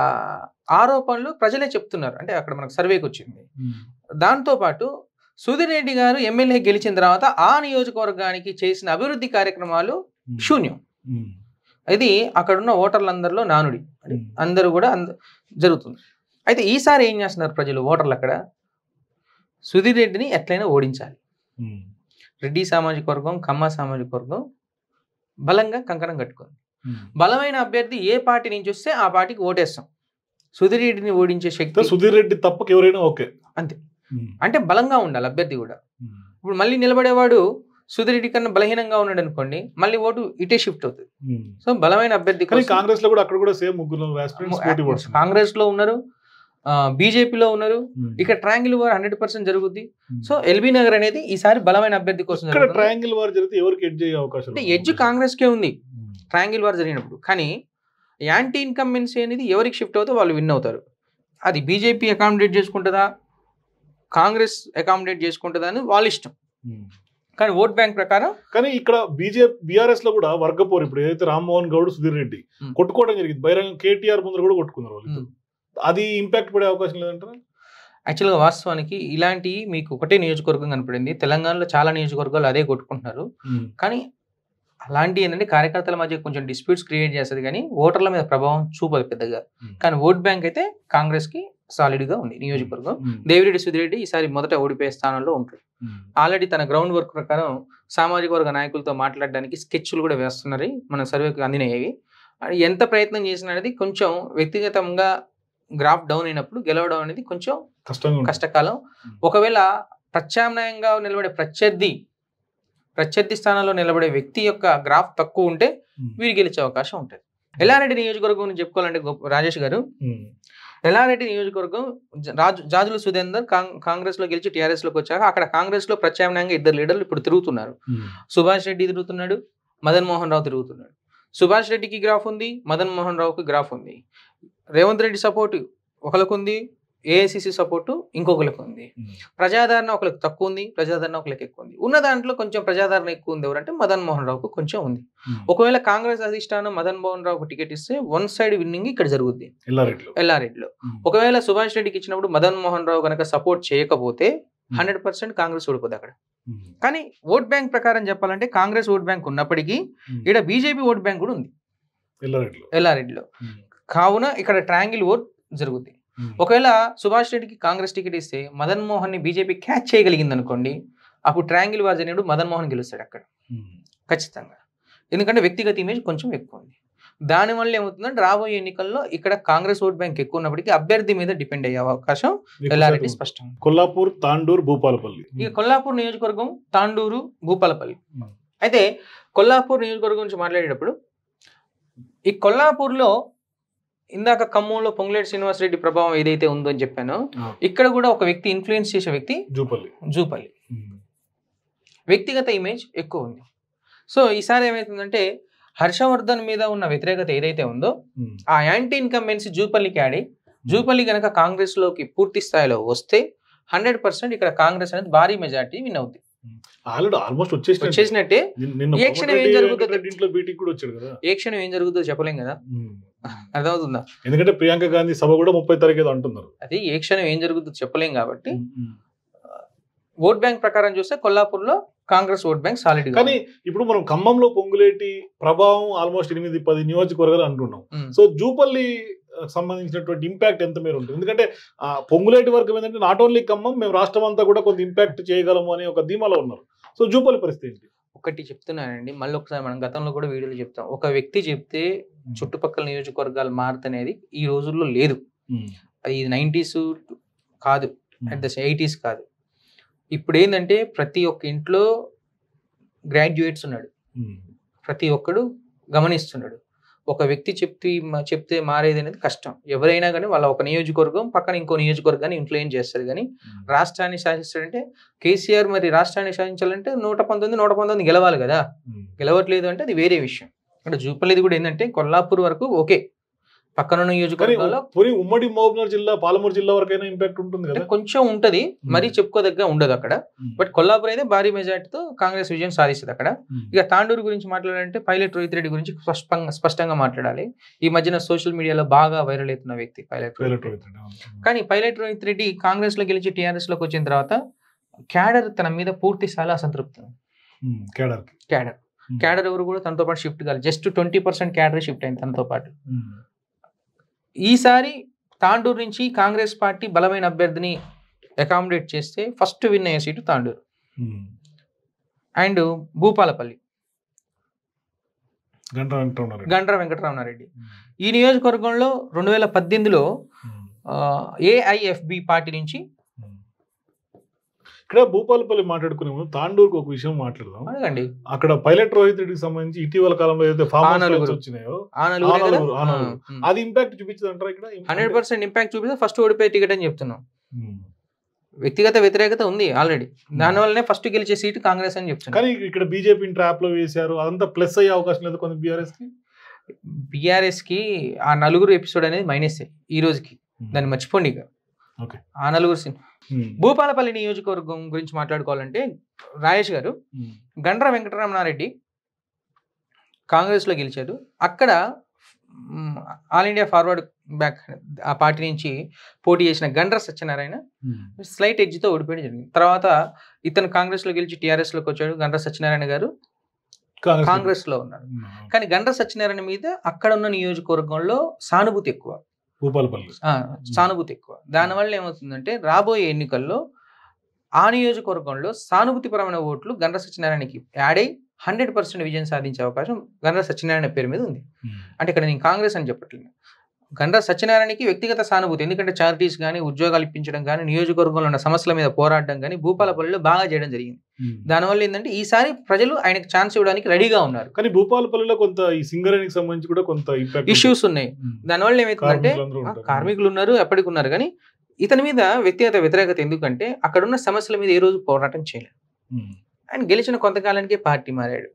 ఆరోపణలు ప్రజలే చెప్తున్నారు అంటే అక్కడ మనకు సర్వేకి వచ్చింది దాంతో పాటు సుధీర్ రెడ్డి గారు ఎమ్మెల్యే గెలిచిన తర్వాత ఆ నియోజకవర్గానికి చేసిన అభివృద్ధి కార్యక్రమాలు శూన్యం ఇది అక్కడున్న ఓటర్లందరిలో నానుడి అందరూ కూడా జరుగుతుంది అయితే ఈసారి ఏం చేస్తున్నారు ప్రజలు ఓటర్లు అక్కడ సుధీర్ రెడ్డిని ఎట్లయినా ఓడించాలి రెడ్డి సామాజిక వర్గం కమ్మ సామాజిక వర్గం బలంగా కంకణం కట్టుకుంది బలమైన అభ్యర్థి ఏ పార్టీ నుంచి వస్తే ఆ పార్టీకి ఓటేస్తాం సుధీర్ రెడ్డిని ఓడించే శక్తి సుధీర్ రెడ్డి తప్పక ఎవరైనా ఓకే అంతే అంటే బలంగా ఉండాలి అభ్యర్థి కూడా ఇప్పుడు మళ్ళీ నిలబడేవాడు సుధీరెడ్డి కన్నా బలహీనంగా ఉన్నాడు అనుకోండి మళ్ళీ ఓటు ఇటే షిఫ్ట్ అవుతుంది సో బలమైన అభ్యర్థి కాంగ్రెస్ లో కూడా అక్కడ కూడా సేమ్ ముగ్గురు కాంగ్రెస్ లో ఉన్నారు బీజేపీలో ఉన్నారు ఇక్కడ ట్రయాంగిల్ వార్ హండ్రెడ్ పర్సెంట్ జరుగుద్ది సో ఎల్బీ నగర్ అనేది ఈసారి బలమైన అభ్యర్థి కోసం ట్రయాంగిల్ వార్ జరిగితే ఎవరికి ఎడ్జ్ అయ్యే అవకాశం ఎడ్జ్ కాంగ్రెస్ కే ఉంది ట్రయాంగిల్ వార్ జరిగినప్పుడు కానీ యాంటీ ఇన్కంబెన్సీ అనేది ఎవరికి షిఫ్ట్ అవుతే వాళ్ళు విన్ అవుతారు అది బీజేపీ అకామిడేట్ చేసుకుంటుందా కాంగ్రెస్ అకామిడేట్ చేసుకుంటుందా అని వాళ్ళ ఇష్టం కానీ ఓట్ బ్యాంక్ ప్రకారం కానీ ఇక్కడ బీజేపీ బీఆర్ఎస్ లో కూడా వర్గపోరు ఇప్పుడు ఏదైతే రామ్మోహన్ గౌడ్ సుధీర్ రెడ్డి కొట్టుకోవడం జరిగింది బహిరంగ కేటీఆర్ ముందర కూడా కొట్టుకున్నారు వాళ్ళు అది ఇంపాక్ట్ పడే అవకాశం లేదంటారా యాక్చువల్గా వాస్తవానికి ఇలాంటి మీకు ఒకటే నియోజకవర్గం కనపడింది తెలంగాణలో చాలా నియోజకవర్గాలు అదే కొట్టుకుంటున్నారు కానీ అలాంటి ఏంటంటే కార్యకర్తల మధ్య కొంచెం డిస్ప్యూట్స్ క్రియేట్ చేస్తుంది కానీ ఓటర్ల మీద ప్రభావం చూపదు పెద్దగా కానీ ఓట్ బ్యాంక్ అయితే కాంగ్రెస్ కి సాలిడ్ గా ఉంది నియోజకవర్గం దేవిరెడ్డి సుధిరెడ్డి ఈసారి మొదట ఓడిపోయే స్థానంలో ఉంటాడు ఆల్రెడీ తన గ్రౌండ్ వర్క్ ప్రకారం సామాజిక వర్గ నాయకులతో మాట్లాడడానికి స్కెచ్లు కూడా వేస్తున్నారు మన సర్వేకి అందినయ్యేవి ఎంత ప్రయత్నం చేసినది కొంచెం వ్యక్తిగతంగా గ్రాఫ్ డౌన్ అయినప్పుడు గెలవడం అనేది కొంచెం కష్టం కష్టకాలం ఒకవేళ ప్రత్యామ్నాయంగా నిలబడే ప్రత్యర్థి ప్రత్యర్థి స్థానంలో నిలబడే వ్యక్తి యొక్క గ్రాఫ్ తక్కువ ఉంటే వీరు గెలిచే అవకాశం ఉంటుంది ఎల్లారెడ్డి నియోజకవర్గం గురించి చెప్పుకోవాలంటే రాజేష్ గారు ఎల్లారెడ్డి నియోజకవర్గం రాజు జాజుల సుధేందర్ కాంగ్రెస్ లో గెలిచి టీఆర్ఎస్ లోకి వచ్చాక అక్కడ కాంగ్రెస్ లో ప్రత్యామ్నాయంగా ఇద్దరు లీడర్లు ఇప్పుడు తిరుగుతున్నారు సుభాష్ రెడ్డి తిరుగుతున్నాడు మదన్ మోహన్ రావు తిరుగుతున్నాడు సుభాష్ రెడ్డికి గ్రాఫ్ ఉంది మదన్ మోహన్ రావుకి గ్రాఫ్ ఉంది రేవంత్ రెడ్డి సపోర్ట్ ఒకరికి ఉంది ఏఐసిసి సపోర్టు ఇంకొకరికి ఉంది ప్రజాదరణ ఒకరికి తక్కువ ఉంది ప్రజాదరణ ఒకరికి ఎక్కువ ఉంది ఉన్న దాంట్లో కొంచెం ప్రజాదరణ ఎక్కువ ఉంది ఎవరంటే మదన్ మోహన్ రావుకు కొంచెం ఉంది ఒకవేళ కాంగ్రెస్ అధిష్టానం మదన్ మోహన్ రావుకు టికెట్ ఇస్తే వన్ సైడ్ విన్నింగ్ ఇక్కడ జరుగుద్ది ఎల్లారెడ్లో ఒకవేళ సుభాష్ రెడ్డికి ఇచ్చినప్పుడు మదన్ మోహన్ రావు కనుక సపోర్ట్ చేయకపోతే హండ్రెడ్ పర్సెంట్ కాంగ్రెస్ ఓడిపోద్ది అక్కడ కానీ ఓట్ బ్యాంక్ ప్రకారం చెప్పాలంటే కాంగ్రెస్ ఓట్ బ్యాంక్ ఉన్నప్పటికీ ఇక్కడ బీజేపీ ఓట్ బ్యాంక్ కూడా ఉంది ఎల్లారెడ్లో కావున ఇక్కడ ట్రాంగిల్ ఓట్ జరుగుద్ది ఒకవేళ సుభాష్ రెడ్డికి కాంగ్రెస్ టికెట్ ఇస్తే మదన్ మోహన్ ని బీజేపీ క్యాచ్ చేయగలిగింది అనుకోండి అప్పుడు ట్రయాంగిల్ వాజ్ జరిగినప్పుడు మదన్ మోహన్ గెలుస్తాడు అక్కడ ఖచ్చితంగా ఎందుకంటే వ్యక్తిగత ఇమేజ్ కొంచెం ఎక్కువ ఉంది దానివల్ల ఏమవుతుందంటే రాబోయే ఎన్నికల్లో ఇక్కడ కాంగ్రెస్ ఓట్ బ్యాంక్ ఎక్కువ ఉన్నప్పటికీ అభ్యర్థి మీద డిపెండ్ అయ్యే అవకాశం స్పష్టం కొల్లాపూర్ తాండూర్ భూపాలపల్లి ఇక కొల్లాపూర్ నియోజకవర్గం తాండూరు భూపాలపల్లి అయితే కొల్లాపూర్ నియోజకవర్గం గురించి మాట్లాడేటప్పుడు ఈ కొల్లాపూర్లో ఇందాక ఖమ్మంలో పొంగులేటి శ్రీనివాసరెడ్డి ప్రభావం ఏదైతే ఉందో అని చెప్పానో ఇక్కడ కూడా ఒక వ్యక్తి ఇన్ఫ్లుయెన్స్ చేసే వ్యక్తి జూపల్లి జూపల్లి వ్యక్తిగత ఇమేజ్ ఎక్కువ ఉంది సో ఈసారి ఏమైతుందంటే హర్షవర్ధన్ మీద ఉన్న వ్యతిరేకత ఏదైతే ఉందో ఆ యాంటీ ఇన్కంబెన్సీ జూపల్లికి ఆడి జూపల్లి కనుక లోకి పూర్తి స్థాయిలో వస్తే హండ్రెడ్ పర్సెంట్ ఇక్కడ కాంగ్రెస్ అనేది భారీ మెజార్టీ విన్ అవుతుంది ఆల్మోస్ట్ ఏం జరుగుతుందో ఏ క్షణం ఏం జరుగుతుందో చెప్పలేం కదా అర్థమవుతుందా ఎందుకంటే ప్రియాంక గాంధీ సభ కూడా ముప్పై తారీఖు అంటున్నారు అది ఏ క్షణం ఏం జరుగుతుందో చెప్పలేం కాబట్టి ఓట్ బ్యాంక్ ప్రకారం చూస్తే లో కాంగ్రెస్ ఓట్ బ్యాంక్ సాలిడ్ కానీ ఇప్పుడు మనం ఖమ్మంలో పొంగులేటి ప్రభావం ఆల్మోస్ట్ ఎనిమిది పది నియోజకవర్గాలు అంటున్నాం సో జూపల్లి సంబంధించినటువంటి ఇంపాక్ట్ ఎంత మేర ఉంటుంది ఎందుకంటే పొంగులేటి వర్గం ఏంటంటే నాట్ ఓన్లీ ఖమ్మం మేము రాష్ట్రం అంతా కూడా కొంత ఇంపాక్ట్ చేయగలము అనే ఒక ధీమాలో ఉన్నారు సో జూపల్లి పరిస్థితి ఏంటి ఒకటి చెప్తున్నానండి మళ్ళీ ఒకసారి మనం గతంలో కూడా వీడియోలు చెప్తాం ఒక వ్యక్తి చెప్తే చుట్టుపక్కల నియోజకవర్గాలు మారుతనేది ఈ రోజుల్లో లేదు అది నైంటీస్ కాదు అట్ ద ఎయిటీస్ కాదు ఇప్పుడు ఏంటంటే ప్రతి ఒక్క ఇంట్లో గ్రాడ్యుయేట్స్ ఉన్నాడు ప్రతి ఒక్కడు గమనిస్తున్నాడు ఒక వ్యక్తి చెప్తే చెప్తే మారేది అనేది కష్టం ఎవరైనా కానీ వాళ్ళ ఒక నియోజకవర్గం పక్కన ఇంకో నియోజకవర్గాన్ని ఇన్ఫ్లుయెన్స్ చేస్తారు కానీ రాష్ట్రాన్ని శాసిస్తాడంటే కేసీఆర్ మరి రాష్ట్రాన్ని శాసించాలంటే నూట పంతొమ్మిది నూట పంతొమ్మిది గెలవాలి కదా గెలవట్లేదు అంటే అది వేరే విషయం అంటే చూపలేదు కూడా ఏంటంటే కొల్లాపూర్ వరకు ఓకే పక్కన పురి ఉమ్మడి మహబూబ్నగర్ జిల్లా పాలమూరు జిల్లా వరకైనా ఇంపాక్ట్ ఉంటుంది కదా కొంచెం ఉంటది hmm. మరీ చెప్పుకోదగ్గ ఉండదు అక్కడ hmm. బట్ కొల్లాపూర్ అయితే భారీ మెజార్టీతో కాంగ్రెస్ విజయం సాధిస్తుంది అక్కడ hmm. ఇక తాండూరు గురించి మాట్లాడాలంటే పైలట్ రోహిత్ రెడ్డి గురించి స్పష్టంగా స్పష్టంగా మాట్లాడాలి ఈ మధ్యన సోషల్ మీడియాలో బాగా వైరల్ అవుతున్న వ్యక్తి పైలట్ రోహిత్ కానీ పైలట్ రోహిత్ రెడ్డి కాంగ్రెస్ లో గెలిచి టీఆర్ఎస్ లోకి వచ్చిన తర్వాత క్యాడర్ తన మీద పూర్తి స్థాయి అసంతృప్తి క్యాడర్ క్యాడర్ క్యాడర్ ఎవరు కూడా తనతో పాటు షిఫ్ట్ కాలేదు just twenty percent cadre shift అయింది తనతో పాటు ఈసారి తాండూరు నుంచి కాంగ్రెస్ పార్టీ బలమైన అభ్యర్థిని అకామిడేట్ చేస్తే ఫస్ట్ విన్ అయ్యే seat Tandur hmm. And Bhupalpally Gandra Venkataramana Reddy ఈ నియోజకవర్గంలో రెండు వేల పద్దెనిమిదిలో ఏఐఎఫ్బి hmm. పార్టీ నుంచి ఇక్కడ భూపాలపల్లి మాట్లాడుకునే ముందు తాండూరుకు ఒక విషయం మాట్లాడదాం అండి అక్కడ పైలట్ రోహిత్ రెడ్డికి సంబంధించి ఇటీవల కాలంలో ఏదైతే ఫామ్ హౌస్ వచ్చినాయో అది ఇంపాక్ట్ చూపించదు అంటారు ఇక్కడ హండ్రెడ్ పర్సెంట్ ఇంపాక్ట్ చూపిస్తే ఫస్ట్ ఓడిపోయే టికెట్ అని చెప్తున్నాం వ్యక్తిగత వ్యతిరేకత ఉంది ఆల్రెడీ వల్లనే ఫస్ట్ గెలిచే సీట్ కాంగ్రెస్ అని చెప్తున్నారు కానీ ఇక్కడ బీజేపీని ట్రాప్ లో వేశారు అదంతా ప్లస్ అయ్యే అవకాశం లేదు కొంత బీఆర్ఎస్ కి బీఆర్ఎస్ కి ఆ నలుగురు ఎపిసోడ్ అనేది మైనస్ ఈ రోజుకి దాన్ని మర్చిపోండి ఇక ఆ నలుగురు సినిమా భూపాలపల్లి నియోజకవర్గం గురించి మాట్లాడుకోవాలంటే రాజేష్ గారు గండ్ర వెంకటరమణారెడ్డి కాంగ్రెస్లో గెలిచాడు అక్కడ ఆల్ ఇండియా ఫార్వర్డ్ బ్యాక్ ఆ పార్టీ నుంచి పోటీ చేసిన గండ్ర సత్యనారాయణ స్లైట్ ఎడ్జ్తో ఓడిపోయడం జరిగింది తర్వాత ఇతను కాంగ్రెస్లో గెలిచి టీఆర్ఎస్లోకి వచ్చాడు గండ్ర సత్యనారాయణ గారు కాంగ్రెస్లో ఉన్నారు కానీ గండ్ర సత్యనారాయణ మీద అక్కడ ఉన్న నియోజకవర్గంలో సానుభూతి ఎక్కువ భూపాలపల్లి సానుభూతి ఎక్కువ దానివల్ల ఏమవుతుందంటే రాబోయే ఎన్నికల్లో ఆ నియోజకవర్గంలో సానుభూతిపరమైన ఓట్లు గండ్ర సత్యనారాయణకి యాడ్ అయ్యి హండ్రెడ్ పర్సెంట్ విజయం సాధించే అవకాశం గండ్ర సత్యనారాయణ పేరు మీద ఉంది అంటే ఇక్కడ నేను కాంగ్రెస్ అని చెప్పట్లేదు గండ్ర సత్యనారాయణకి వ్యక్తిగత సానుభూతి ఎందుకంటే చారిటీస్ కానీ ఉద్యోగాలు ఇప్పించడం కానీ నియోజకవర్గంలో ఉన్న సమస్యల మీద పోరాడడం కానీ భూపాలపల్లిలో బాగా చేయడం జరిగింది Hmm. దానివల్ల ఏంటంటే ఈసారి ప్రజలు ఆయనకు ఛాన్స్ ఇవ్వడానికి రెడీగా ఉన్నారు కానీ భూపాలపల్లిలో కొంత ఈ సింగరేణికి సంబంధించి కూడా కొంత ఇష్యూస్ ఉన్నాయి hmm. దానివల్ల ఏమైతుందంటే కార్మికులు ఉన్నారు ఎప్పటికి ఉన్నారు కానీ ఇతని మీద వ్యక్తిగత వ్యతిరేకత ఎందుకంటే అక్కడున్న సమస్యల మీద ఏ రోజు పోరాటం చేయలేదు hmm. ఆయన గెలిచిన కొంతకాలానికే పార్టీ మారాడు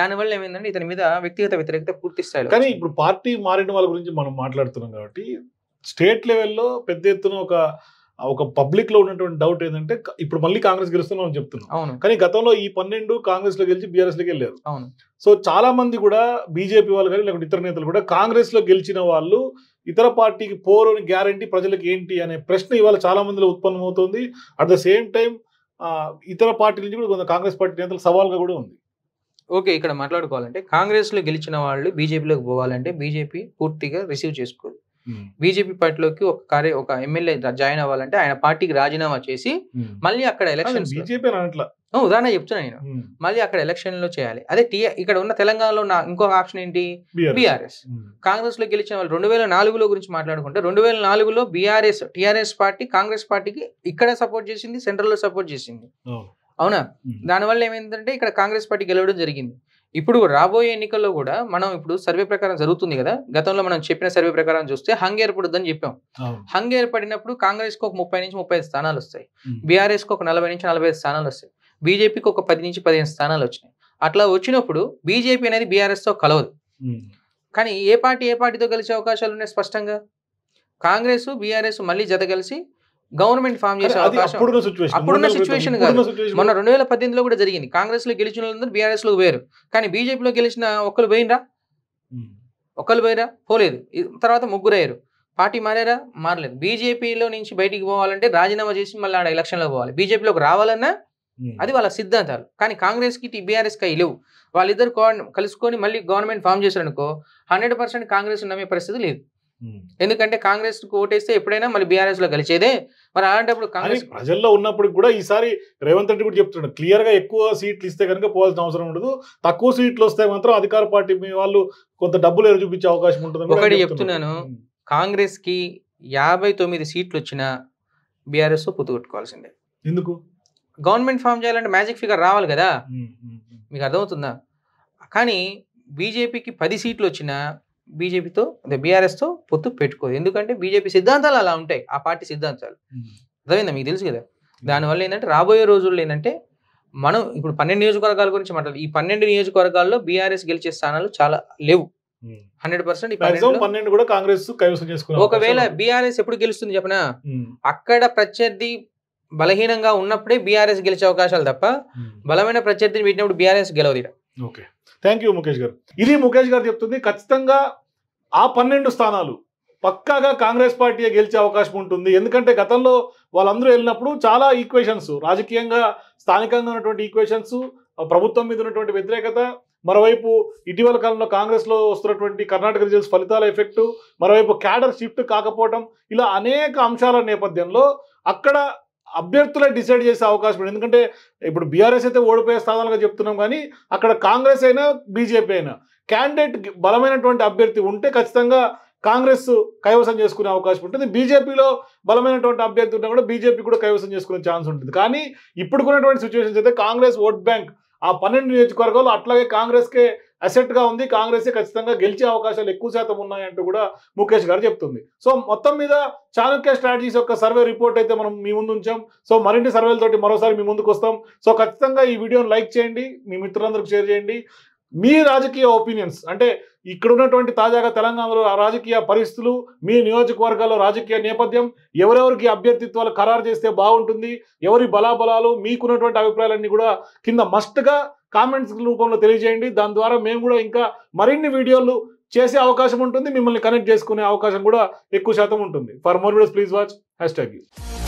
దానివల్ల ఏమైందంటే ఇతని మీద వ్యక్తిగత వ్యతిరేకత పూర్తి స్థాయిలో కానీ ఇప్పుడు పార్టీ మారిన వాళ్ళ గురించి మనం మాట్లాడుతున్నాం కాబట్టి స్టేట్ లెవెల్లో పెద్ద ఎత్తున ఒక ఒక పబ్లిక్ లో ఉన్నటువంటి డౌట్ ఏంటంటే ఇప్పుడు మళ్ళీ కాంగ్రెస్ గెలుస్తున్నాం అని చెప్తున్నాం కానీ గతంలో ఈ పన్నెండు కాంగ్రెస్ లో గెలిచి బీఆర్ఎస్ లోకి వెళ్ళారు సో చాలా మంది కూడా బీజేపీ వాళ్ళు కానీ లేకుంటే ఇతర నేతలు కూడా కాంగ్రెస్ లో గెలిచిన వాళ్ళు ఇతర పార్టీకి పోరుని గ్యారంటీ ప్రజలకు ఏంటి అనే ప్రశ్న ఇవాళ చాలా మందిలో ఉత్పన్నమవుతుంది అట్ ద సేమ్ టైం ఇతర పార్టీ నుంచి కూడా కొంత కాంగ్రెస్ పార్టీ నేతలు సవాల్గా కూడా ఉంది ఓకే ఇక్కడ మాట్లాడుకోవాలంటే కాంగ్రెస్లో గెలిచిన వాళ్ళు బీజేపీలోకి పోవాలంటే బీజేపీ పూర్తిగా రిసీవ్ చేసుకోవాలి బీజేపీ పార్టీలోకి ఒక కార్య ఒక ఎమ్మెల్యే జాయిన్ అవ్వాలంటే ఆయన పార్టీకి రాజీనామా చేసి మళ్ళీ అక్కడ ఎలక్షన్ ఉదాహరణ చెప్తున్నా నేను మళ్ళీ అక్కడ ఎలక్షన్ లో చేయాలి అదే ఇక్కడ ఉన్న తెలంగాణలో నా ఇంకొక ఆప్షన్ ఏంటి బీఆర్ఎస్ కాంగ్రెస్ లో గెలిచిన వాళ్ళు రెండు వేల నాలుగులో గురించి మాట్లాడుకుంటే రెండు వేల నాలుగులో బీఆర్ఎస్ టీఆర్ఎస్ పార్టీ కాంగ్రెస్ పార్టీకి ఇక్కడ సపోర్ట్ చేసింది సెంట్రల్ లో సపోర్ట్ చేసింది అవునా దానివల్ల ఏమైందంటే ఇక్కడ కాంగ్రెస్ పార్టీ గెలవడం జరిగింది ఇప్పుడు రాబోయే ఎన్నికల్లో కూడా మనం ఇప్పుడు సర్వే ప్రకారం జరుగుతుంది కదా గతంలో మనం చెప్పిన సర్వే ప్రకారం చూస్తే హంగ్ అని చెప్పాం హంగ్ ఏర్పడినప్పుడు కాంగ్రెస్ కు ఒక ముప్పై నుంచి ముప్పై స్థానాలు వస్తాయి బీఆర్ఎస్ కు ఒక నలభై నుంచి నలభై స్థానాలు వస్తాయి బీజేపీకి ఒక పది నుంచి పదిహేను స్థానాలు వచ్చినాయి అట్లా వచ్చినప్పుడు బీజేపీ అనేది బీఆర్ఎస్ తో కలవదు కానీ ఏ పార్టీ ఏ పార్టీతో కలిసే అవకాశాలు ఉన్నాయి స్పష్టంగా కాంగ్రెస్ బీఆర్ఎస్ మళ్ళీ జత కలిసి గవర్నమెంట్ ఫామ్ చేసే అవకాశం అప్పుడున్న సిచ్యువేషన్ కాదు మొన్న రెండు వేల పద్దెనిమిదిలో కూడా జరిగింది కాంగ్రెస్ లో గెలిచిన వాళ్ళందరూ బీఆర్ఎస్ లో వేరు కానీ బీజేపీలో గెలిచిన ఒక్కరు పోయినరా ఒక్కరు పోయినరా పోలేదు తర్వాత ముగ్గురు అయ్యారు పార్టీ మారారా మారలేదు బీజేపీలో నుంచి బయటికి పోవాలంటే రాజీనామా చేసి మళ్ళీ ఆడ ఎలక్షన్లో పోవాలి బీజేపీలోకి రావాలన్నా అది వాళ్ళ సిద్ధాంతాలు కానీ కాంగ్రెస్ కి బీఆర్ఎస్ కి లేవు వాళ్ళిద్దరు కలుసుకొని మళ్ళీ గవర్నమెంట్ ఫామ్ చేశారనుకో హండ్రెడ్ పర్సెంట్ కాంగ్రెస్ నమ్మే పరిస్థితి లేదు ఎందుకంటే కాంగ్రెస్ కు ఓటేస్తే ఎప్పుడైనా మళ్ళీ లో కలిసేదే మరి అలాంటప్పుడు కాంగ్రెస్ ప్రజల్లో ఉన్నప్పుడు కూడా ఈసారి రేవంత్ రెడ్డి కూడా చెప్తున్నాడు క్లియర్ గా ఎక్కువ సీట్లు ఇస్తే కనుక పోవాల్సిన అవసరం ఉండదు తక్కువ సీట్లు వస్తే మాత్రం అధికార పార్టీ వాళ్ళు కొంత డబ్బులు ఎరు చూపించే అవకాశం ఉంటుంది ఒకటి చెప్తున్నాను కాంగ్రెస్ కి యాభై తొమ్మిది సీట్లు వచ్చినా బీఆర్ఎస్ పుతుగొట్టుకోవాల్సిందే ఎందుకు గవర్నమెంట్ ఫామ్ చేయాలంటే మ్యాజిక్ ఫిగర్ రావాలి కదా మీకు అర్థమవుతుందా కానీ బీజేపీకి పది సీట్లు వచ్చినా బీజేపీతో అంటే బీఆర్ఎస్తో పొత్తు పెట్టుకోదు ఎందుకంటే బీజేపీ సిద్ధాంతాలు అలా ఉంటాయి ఆ పార్టీ సిద్ధాంతాలు అర్థమైందా మీకు తెలుసు కదా దానివల్ల ఏంటంటే రాబోయే రోజుల్లో ఏంటంటే మనం ఇప్పుడు పన్నెండు నియోజకవర్గాల గురించి మాట్లాడాలి ఈ పన్నెండు నియోజకవర్గాల్లో బీఆర్ఎస్ గెలిచే స్థానాలు చాలా లేవు హండ్రెడ్ పర్సెంట్ పన్నెండు కూడా కాంగ్రెస్ ఒకవేళ బీఆర్ఎస్ ఎప్పుడు గెలుస్తుంది చెప్పనా అక్కడ ప్రత్యర్థి బలహీనంగా ఉన్నప్పుడే బీఆర్ఎస్ గెలిచే అవకాశాలు తప్ప బలమైన ప్రత్యర్థిని పెట్టినప్పుడు బీఆర్ఎస్ గెలవదు ఓకే థ్యాంక్ యూ ముఖేష్ గారు ఇది ముఖేష్ గారు చెప్తుంది ఖచ్చితంగా ఆ పన్నెండు స్థానాలు పక్కాగా కాంగ్రెస్ పార్టీయే గెలిచే అవకాశం ఉంటుంది ఎందుకంటే గతంలో వాళ్ళందరూ వెళ్ళినప్పుడు చాలా ఈక్వేషన్స్ రాజకీయంగా స్థానికంగా ఉన్నటువంటి ఈక్వేషన్స్ ప్రభుత్వం మీద ఉన్నటువంటి వ్యతిరేకత మరోవైపు ఇటీవల కాలంలో కాంగ్రెస్లో వస్తున్నటువంటి కర్ణాటక రిజల్ట్స్ ఫలితాల ఎఫెక్టు మరోవైపు క్యాడర్ షిఫ్ట్ కాకపోవడం ఇలా అనేక అంశాల నేపథ్యంలో అక్కడ అభ్యర్థులే డిసైడ్ చేసే అవకాశం ఉంది ఎందుకంటే ఇప్పుడు బీఆర్ఎస్ అయితే ఓడిపోయే స్థానాలుగా చెప్తున్నాం కానీ అక్కడ కాంగ్రెస్ అయినా బీజేపీ అయినా క్యాండిడేట్ బలమైనటువంటి అభ్యర్థి ఉంటే ఖచ్చితంగా కాంగ్రెస్ కైవసం చేసుకునే అవకాశం ఉంటుంది బీజేపీలో బలమైనటువంటి అభ్యర్థి ఉంటే కూడా బీజేపీ కూడా కైవసం చేసుకునే ఛాన్స్ ఉంటుంది కానీ ఇప్పుడుకున్నటువంటి సిచ్యువేషన్స్ అయితే కాంగ్రెస్ ఓట్ బ్యాంక్ ఆ పన్నెండు నియోజకవర్గాలు అట్లాగే కాంగ్రెస్కే అసెట్గా ఉంది కాంగ్రెస్ ఖచ్చితంగా గెలిచే అవకాశాలు ఎక్కువ శాతం ఉన్నాయంటూ కూడా ముఖేష్ గారు చెప్తుంది సో మొత్తం మీద చాణక్య స్ట్రాటజీస్ యొక్క సర్వే రిపోర్ట్ అయితే మనం మీ ముందు ఉంచాం సో మరిన్ని సర్వేలతోటి మరోసారి మీ ముందుకు వస్తాం సో ఖచ్చితంగా ఈ వీడియోని లైక్ చేయండి మీ మిత్రులందరికీ షేర్ చేయండి మీ రాజకీయ ఒపీనియన్స్ అంటే ఇక్కడ ఉన్నటువంటి తాజాగా తెలంగాణలో రాజకీయ పరిస్థితులు మీ నియోజకవర్గాల్లో రాజకీయ నేపథ్యం ఎవరెవరికి అభ్యర్థిత్వాలు ఖరారు చేస్తే బాగుంటుంది ఎవరి బలాబలాలు మీకున్నటువంటి అభిప్రాయాలన్నీ కూడా కింద మస్ట్గా కామెంట్స్ రూపంలో తెలియజేయండి దాని ద్వారా మేము కూడా ఇంకా మరిన్ని వీడియోలు చేసే అవకాశం ఉంటుంది మిమ్మల్ని కనెక్ట్ చేసుకునే అవకాశం కూడా ఎక్కువ శాతం ఉంటుంది for more videos please watch hashtag you